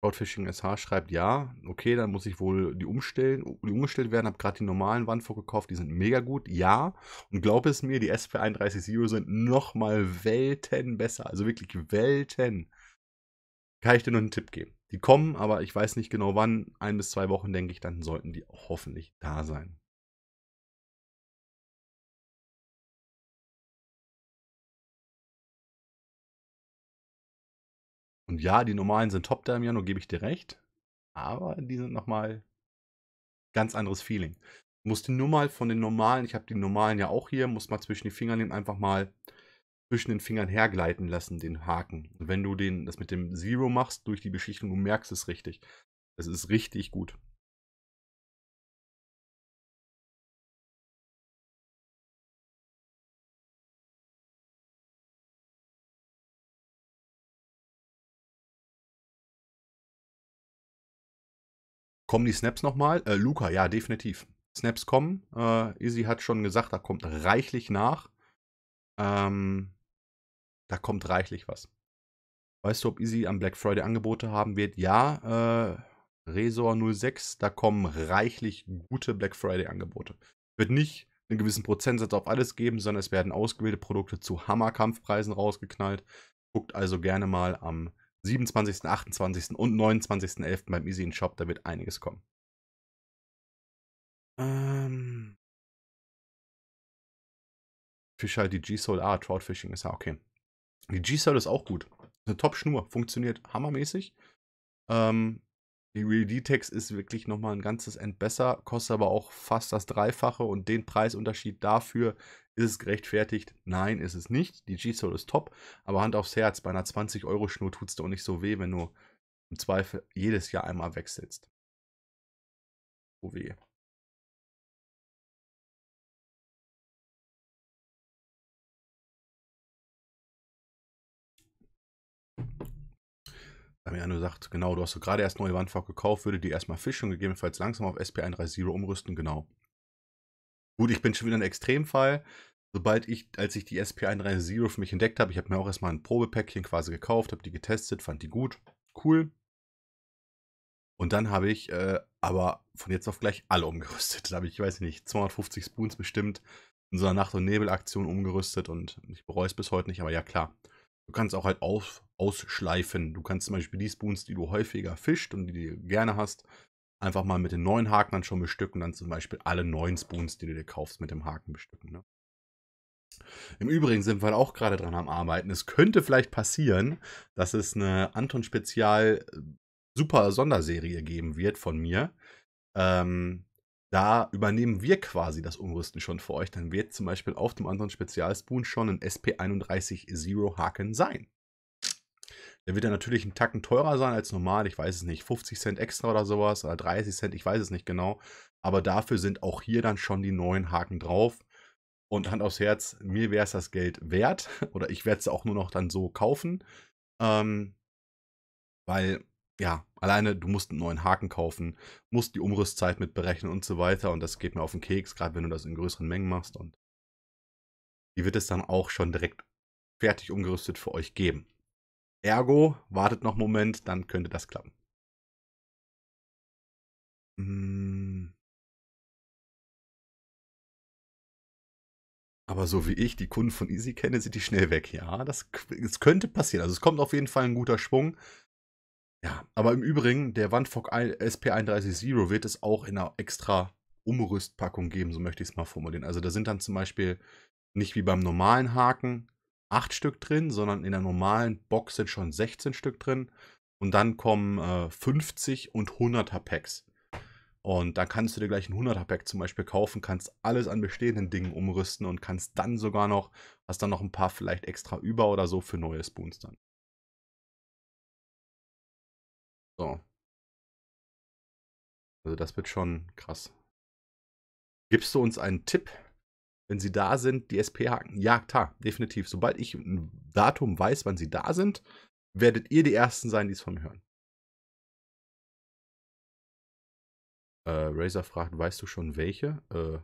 Crowdfishing SH schreibt ja, okay, dann muss ich wohl die umstellen, die umgestellt werden. Habe gerade die normalen Wandfuck gekauft, die sind mega gut, ja. Und glaub es mir, die SP31 Zero sind nochmal Welten besser, also wirklich Welten. Kann ich dir nur einen Tipp geben? Die kommen, aber ich weiß nicht genau wann. Ein bis zwei Wochen, denke ich, dann sollten die auch hoffentlich da sein. Und ja, die normalen sind top da im Januar, gebe ich dir recht. Aber die sind nochmal ganz anderes Feeling. Musste nur mal von den normalen, ich habe die normalen ja auch hier, muss mal zwischen die Finger nehmen, einfach mal zwischen den Fingern hergleiten lassen, den Haken. Und wenn du den, das mit dem Zero machst, durch die Beschichtung, du merkst es richtig. Es ist richtig gut. Kommen die Snaps nochmal? Äh, Luca, ja, definitiv. Snaps kommen. Äh, Izzy hat schon gesagt, da kommt reichlich nach. Ähm, da kommt reichlich was. Weißt du, ob Easy am Black Friday Angebote haben wird? Ja, äh, Resor 06, da kommen reichlich gute Black Friday Angebote. Wird nicht einen gewissen Prozentsatz auf alles geben, sondern es werden ausgewählte Produkte zu Hammerkampfpreisen rausgeknallt. Guckt also gerne mal am 27., 28. und 29.11. beim Easy in Shop, da wird einiges kommen. Ähm, Fischer, die G-Soul. Ah, Troutfishing ist ja okay. Die G-Soul ist auch gut. Eine Top-Schnur. Funktioniert hammermäßig. Ähm, die Real D-Tex ist wirklich nochmal ein ganzes End besser, kostet aber auch fast das Dreifache und den Preisunterschied dafür ist es gerechtfertigt? Nein, ist es nicht. Die G-Soul ist top, aber Hand aufs Herz, bei einer 20-Euro-Schnur tut es doch nicht so weh, wenn du im Zweifel jedes Jahr einmal wechselst. Oh weh. mir einer sagt, genau, du hast so gerade erst neue Wandfarbe gekauft, würde die erstmal fischen und gegebenenfalls langsam auf SP130 umrüsten, genau. Gut, ich bin schon wieder ein Extremfall. Sobald ich, als ich die SP130 für mich entdeckt habe, ich habe mir auch erstmal ein Probepäckchen quasi gekauft, habe die getestet, fand die gut, cool. Und dann habe ich äh, aber von jetzt auf gleich alle umgerüstet. Da habe ich, weiß ich nicht, 250 Spoons bestimmt in so einer Nacht- und Nebelaktion umgerüstet und ich bereue es bis heute nicht, aber ja klar. Du kannst auch halt auf, ausschleifen. Du kannst zum Beispiel die Spoons, die du häufiger fischt und die du gerne hast, einfach mal mit den neuen Haken dann schon bestücken. Dann zum Beispiel alle neuen Spoons, die du dir kaufst, mit dem Haken bestücken. Ne? Im Übrigen sind wir auch gerade dran am Arbeiten. Es könnte vielleicht passieren, dass es eine Anton Spezial äh, Super Sonderserie geben wird von mir. Ähm, da übernehmen wir quasi das Umrüsten schon für euch. Dann wird zum Beispiel auf dem Anton Spezialspoon schon ein SP31 Zero Haken sein. Der wird ja natürlich einen Tacken teurer sein als normal. Ich weiß es nicht. 50 Cent extra oder sowas oder 30 Cent, ich weiß es nicht genau. Aber dafür sind auch hier dann schon die neuen Haken drauf. Und Hand aufs Herz, mir wäre es das Geld wert. Oder ich werde es auch nur noch dann so kaufen. Ähm, weil, ja, alleine du musst einen neuen Haken kaufen, musst die Umrüstzeit mit berechnen und so weiter. Und das geht mir auf den Keks, gerade wenn du das in größeren Mengen machst. Und die wird es dann auch schon direkt fertig umgerüstet für euch geben. Ergo, wartet noch einen Moment, dann könnte das klappen. Hm. Aber so wie ich die Kunden von Easy kenne, sind die schnell weg. Ja, das, das könnte passieren. Also es kommt auf jeden Fall ein guter Schwung. Ja, aber im Übrigen, der Wandfog SP310 wird es auch in einer extra Umrüstpackung geben, so möchte ich es mal formulieren. Also da sind dann zum Beispiel nicht wie beim normalen Haken acht Stück drin, sondern in der normalen Box sind schon 16 Stück drin. Und dann kommen äh, 50 und 100er Packs. Und da kannst du dir gleich ein 100er Pack zum Beispiel kaufen, kannst alles an bestehenden Dingen umrüsten und kannst dann sogar noch, hast dann noch ein paar vielleicht extra über oder so für neue Spoons dann. So. Also das wird schon krass. Gibst du uns einen Tipp, wenn sie da sind, die SP-Haken. Ja, klar, definitiv. Sobald ich ein Datum weiß, wann sie da sind, werdet ihr die Ersten sein, die es von mir hören. Äh, Razer fragt, weißt du schon welche? Äh,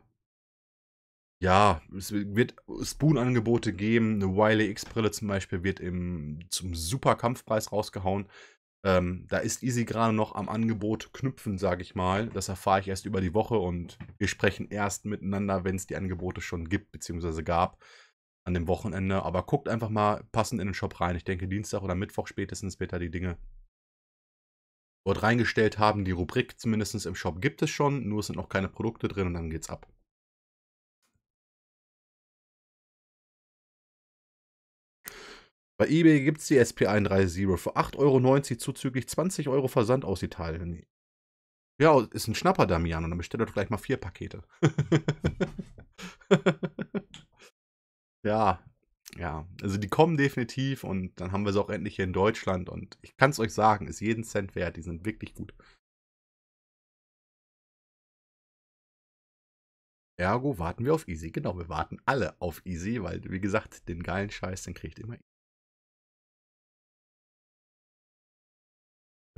ja, es wird Spoon-Angebote geben. Eine Wiley X-Brille zum Beispiel wird im, zum Superkampfpreis rausgehauen. Ähm, da ist Easy gerade noch am Angebot knüpfen, sage ich mal. Das erfahre ich erst über die Woche und wir sprechen erst miteinander, wenn es die Angebote schon gibt, beziehungsweise gab an dem Wochenende. Aber guckt einfach mal passend in den Shop rein. Ich denke, Dienstag oder Mittwoch spätestens wird da die Dinge dort reingestellt haben. Die Rubrik zumindest im Shop gibt es schon, nur es sind noch keine Produkte drin und dann geht's ab. Bei eBay gibt es die SP130 für 8,90 Euro zuzüglich 20 Euro Versand aus Italien. Ja, ist ein Schnapper, Damian, und dann bestellt er doch gleich mal vier Pakete. ja, ja, also die kommen definitiv und dann haben wir sie auch endlich hier in Deutschland und ich kann es euch sagen, ist jeden Cent wert, die sind wirklich gut. Ergo warten wir auf Easy. Genau, wir warten alle auf Easy, weil, wie gesagt, den geilen Scheiß, den kriegt immer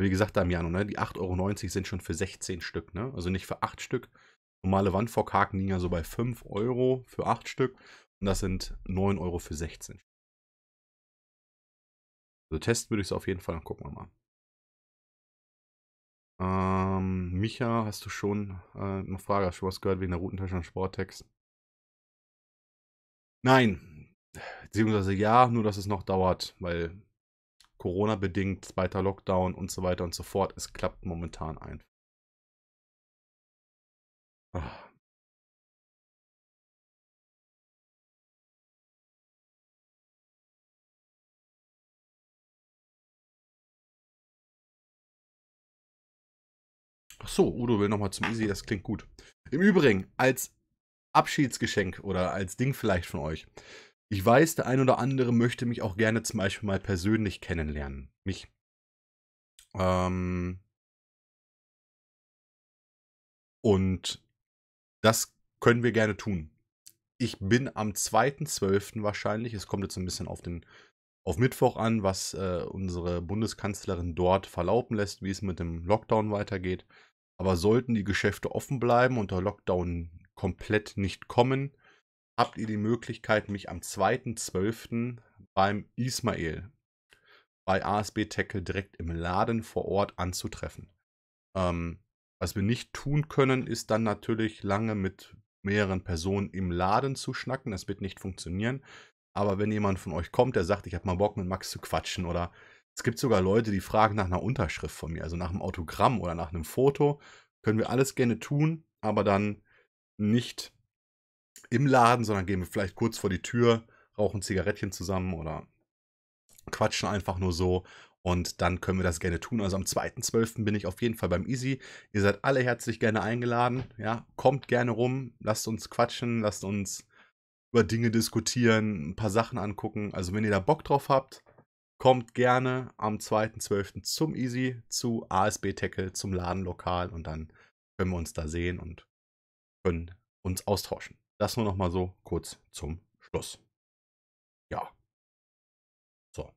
wie gesagt, Damiano, ne, die 8,90 Euro sind schon für 16 Stück, ne? Also nicht für 8 Stück. Normale Wandvorkaken liegen ja so bei 5 Euro für 8 Stück. Und das sind 9 Euro für 16. Also testen würde ich es auf jeden Fall, dann gucken wir mal. Ähm, Micha, hast du schon äh, eine Frage? Hast du was gehört wegen der Routentasche und Sporttext? Nein. Beziehungsweise ja, nur dass es noch dauert, weil Corona bedingt, zweiter Lockdown und so weiter und so fort. Es klappt momentan einfach. Ah. Ach. so, Udo will nochmal zum Easy, das klingt gut. Im Übrigen, als Abschiedsgeschenk oder als Ding vielleicht von euch. Ich weiß, der ein oder andere möchte mich auch gerne zum Beispiel mal persönlich kennenlernen. Mich. Ähm und das können wir gerne tun. Ich bin am 2.12. wahrscheinlich, es kommt jetzt ein bisschen auf den auf Mittwoch an, was äh, unsere Bundeskanzlerin dort verlaufen lässt, wie es mit dem Lockdown weitergeht. Aber sollten die Geschäfte offen bleiben und der Lockdown komplett nicht kommen, habt ihr die Möglichkeit, mich am 2.12. beim Ismail bei ASB Tackle direkt im Laden vor Ort anzutreffen. Ähm, was wir nicht tun können, ist dann natürlich lange mit mehreren Personen im Laden zu schnacken. Das wird nicht funktionieren. Aber wenn jemand von euch kommt, der sagt, ich habe mal Bock mit Max zu quatschen oder es gibt sogar Leute, die fragen nach einer Unterschrift von mir, also nach einem Autogramm oder nach einem Foto, können wir alles gerne tun, aber dann nicht im Laden, sondern gehen wir vielleicht kurz vor die Tür, rauchen Zigarettchen zusammen oder quatschen einfach nur so. Und dann können wir das gerne tun. Also am 2.12. bin ich auf jeden Fall beim Easy. Ihr seid alle herzlich gerne eingeladen. Ja, kommt gerne rum, lasst uns quatschen, lasst uns über Dinge diskutieren, ein paar Sachen angucken. Also wenn ihr da Bock drauf habt, kommt gerne am 2.12. zum Easy, zu ASB Tackle, zum Ladenlokal und dann können wir uns da sehen und können uns austauschen. Das nur noch mal so kurz zum Schluss. Ja. So.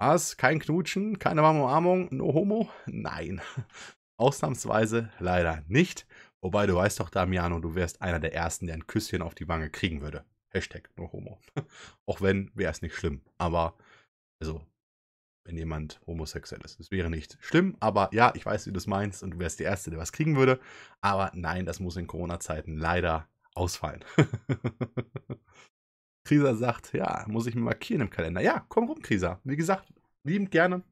Was? Kein Knutschen, keine warme Umarmung, no homo? Nein. Ausnahmsweise leider nicht. Wobei du weißt doch, Damiano, du wärst einer der Ersten, der ein Küsschen auf die Wange kriegen würde. Hashtag no homo. Auch wenn, wäre es nicht schlimm. Aber, also, wenn jemand homosexuell ist. Das wäre nicht schlimm, aber ja, ich weiß, wie du das meinst und du wärst die Erste, der was kriegen würde. Aber nein, das muss in Corona-Zeiten leider ausfallen. Krisa sagt, ja, muss ich mir markieren im Kalender. Ja, komm rum, Krisa. Wie gesagt, liebend gerne.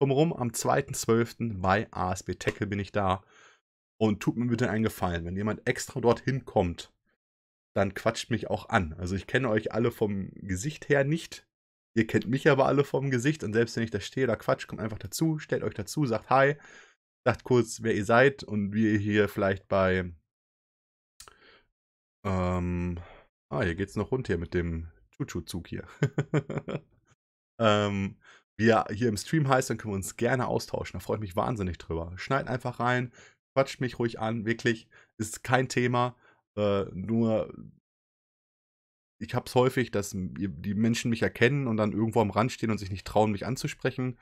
Komm rum, am 2.12. bei ASB Tackle bin ich da. Und tut mir bitte einen Gefallen, wenn jemand extra dorthin kommt, dann quatscht mich auch an. Also ich kenne euch alle vom Gesicht her nicht. Ihr kennt mich aber alle vom Gesicht und selbst wenn ich da stehe oder Quatsch, kommt einfach dazu, stellt euch dazu, sagt Hi, sagt kurz, wer ihr seid und wie ihr hier vielleicht bei. Ähm, ah, hier geht's noch rund hier mit dem Chuchu-Zug hier. ähm, wie ihr hier im Stream heißt, dann können wir uns gerne austauschen. Da freue ich mich wahnsinnig drüber. Schneid einfach rein, quatscht mich ruhig an, wirklich, ist kein Thema. Äh, nur ich habe es häufig, dass die Menschen mich erkennen und dann irgendwo am Rand stehen und sich nicht trauen, mich anzusprechen.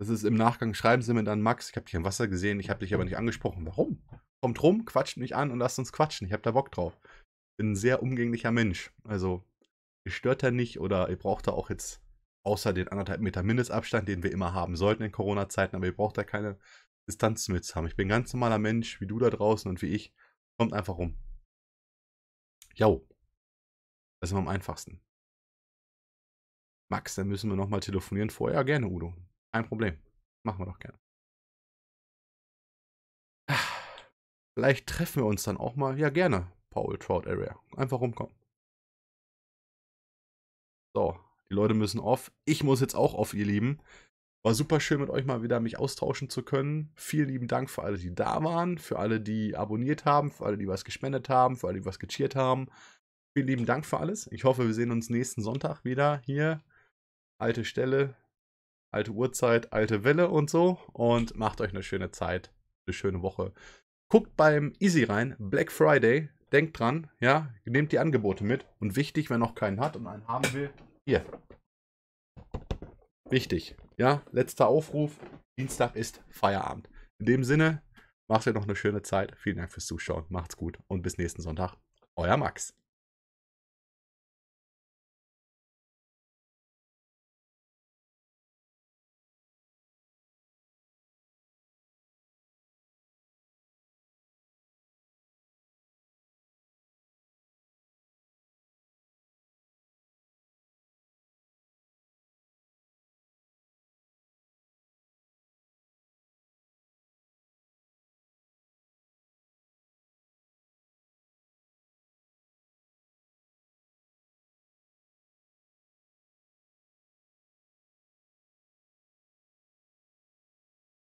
Das ist im Nachgang, schreiben sie mir dann, Max, ich habe dich im Wasser gesehen, ich habe dich aber nicht angesprochen. Warum? Kommt rum, quatscht mich an und lasst uns quatschen. Ich habe da Bock drauf. Bin ein sehr umgänglicher Mensch. Also, ihr stört da nicht oder ihr braucht da auch jetzt, außer den anderthalb Meter Mindestabstand, den wir immer haben sollten in Corona-Zeiten, aber ihr braucht da keine Distanz mit haben. Ich bin ein ganz normaler Mensch, wie du da draußen und wie ich. Kommt einfach rum. Jo. Das ist immer am einfachsten. Max, dann müssen wir nochmal telefonieren vorher. Ja, gerne, Udo. Kein Problem. Machen wir doch gerne. Vielleicht treffen wir uns dann auch mal. Ja, gerne, Paul Trout Area. Einfach rumkommen. So, die Leute müssen off. Ich muss jetzt auch off, ihr Lieben. War super schön, mit euch mal wieder mich austauschen zu können. Vielen lieben Dank für alle, die da waren, für alle, die abonniert haben, für alle, die was gespendet haben, für alle, die was gecheert haben. Vielen lieben Dank für alles. Ich hoffe, wir sehen uns nächsten Sonntag wieder hier. Alte Stelle, alte Uhrzeit, alte Welle und so. Und macht euch eine schöne Zeit, eine schöne Woche. Guckt beim Easy rein, Black Friday. Denkt dran, ja, nehmt die Angebote mit. Und wichtig, wer noch keinen hat und einen haben will, hier. Wichtig, ja, letzter Aufruf. Dienstag ist Feierabend. In dem Sinne, macht ihr noch eine schöne Zeit. Vielen Dank fürs Zuschauen. Macht's gut und bis nächsten Sonntag. Euer Max.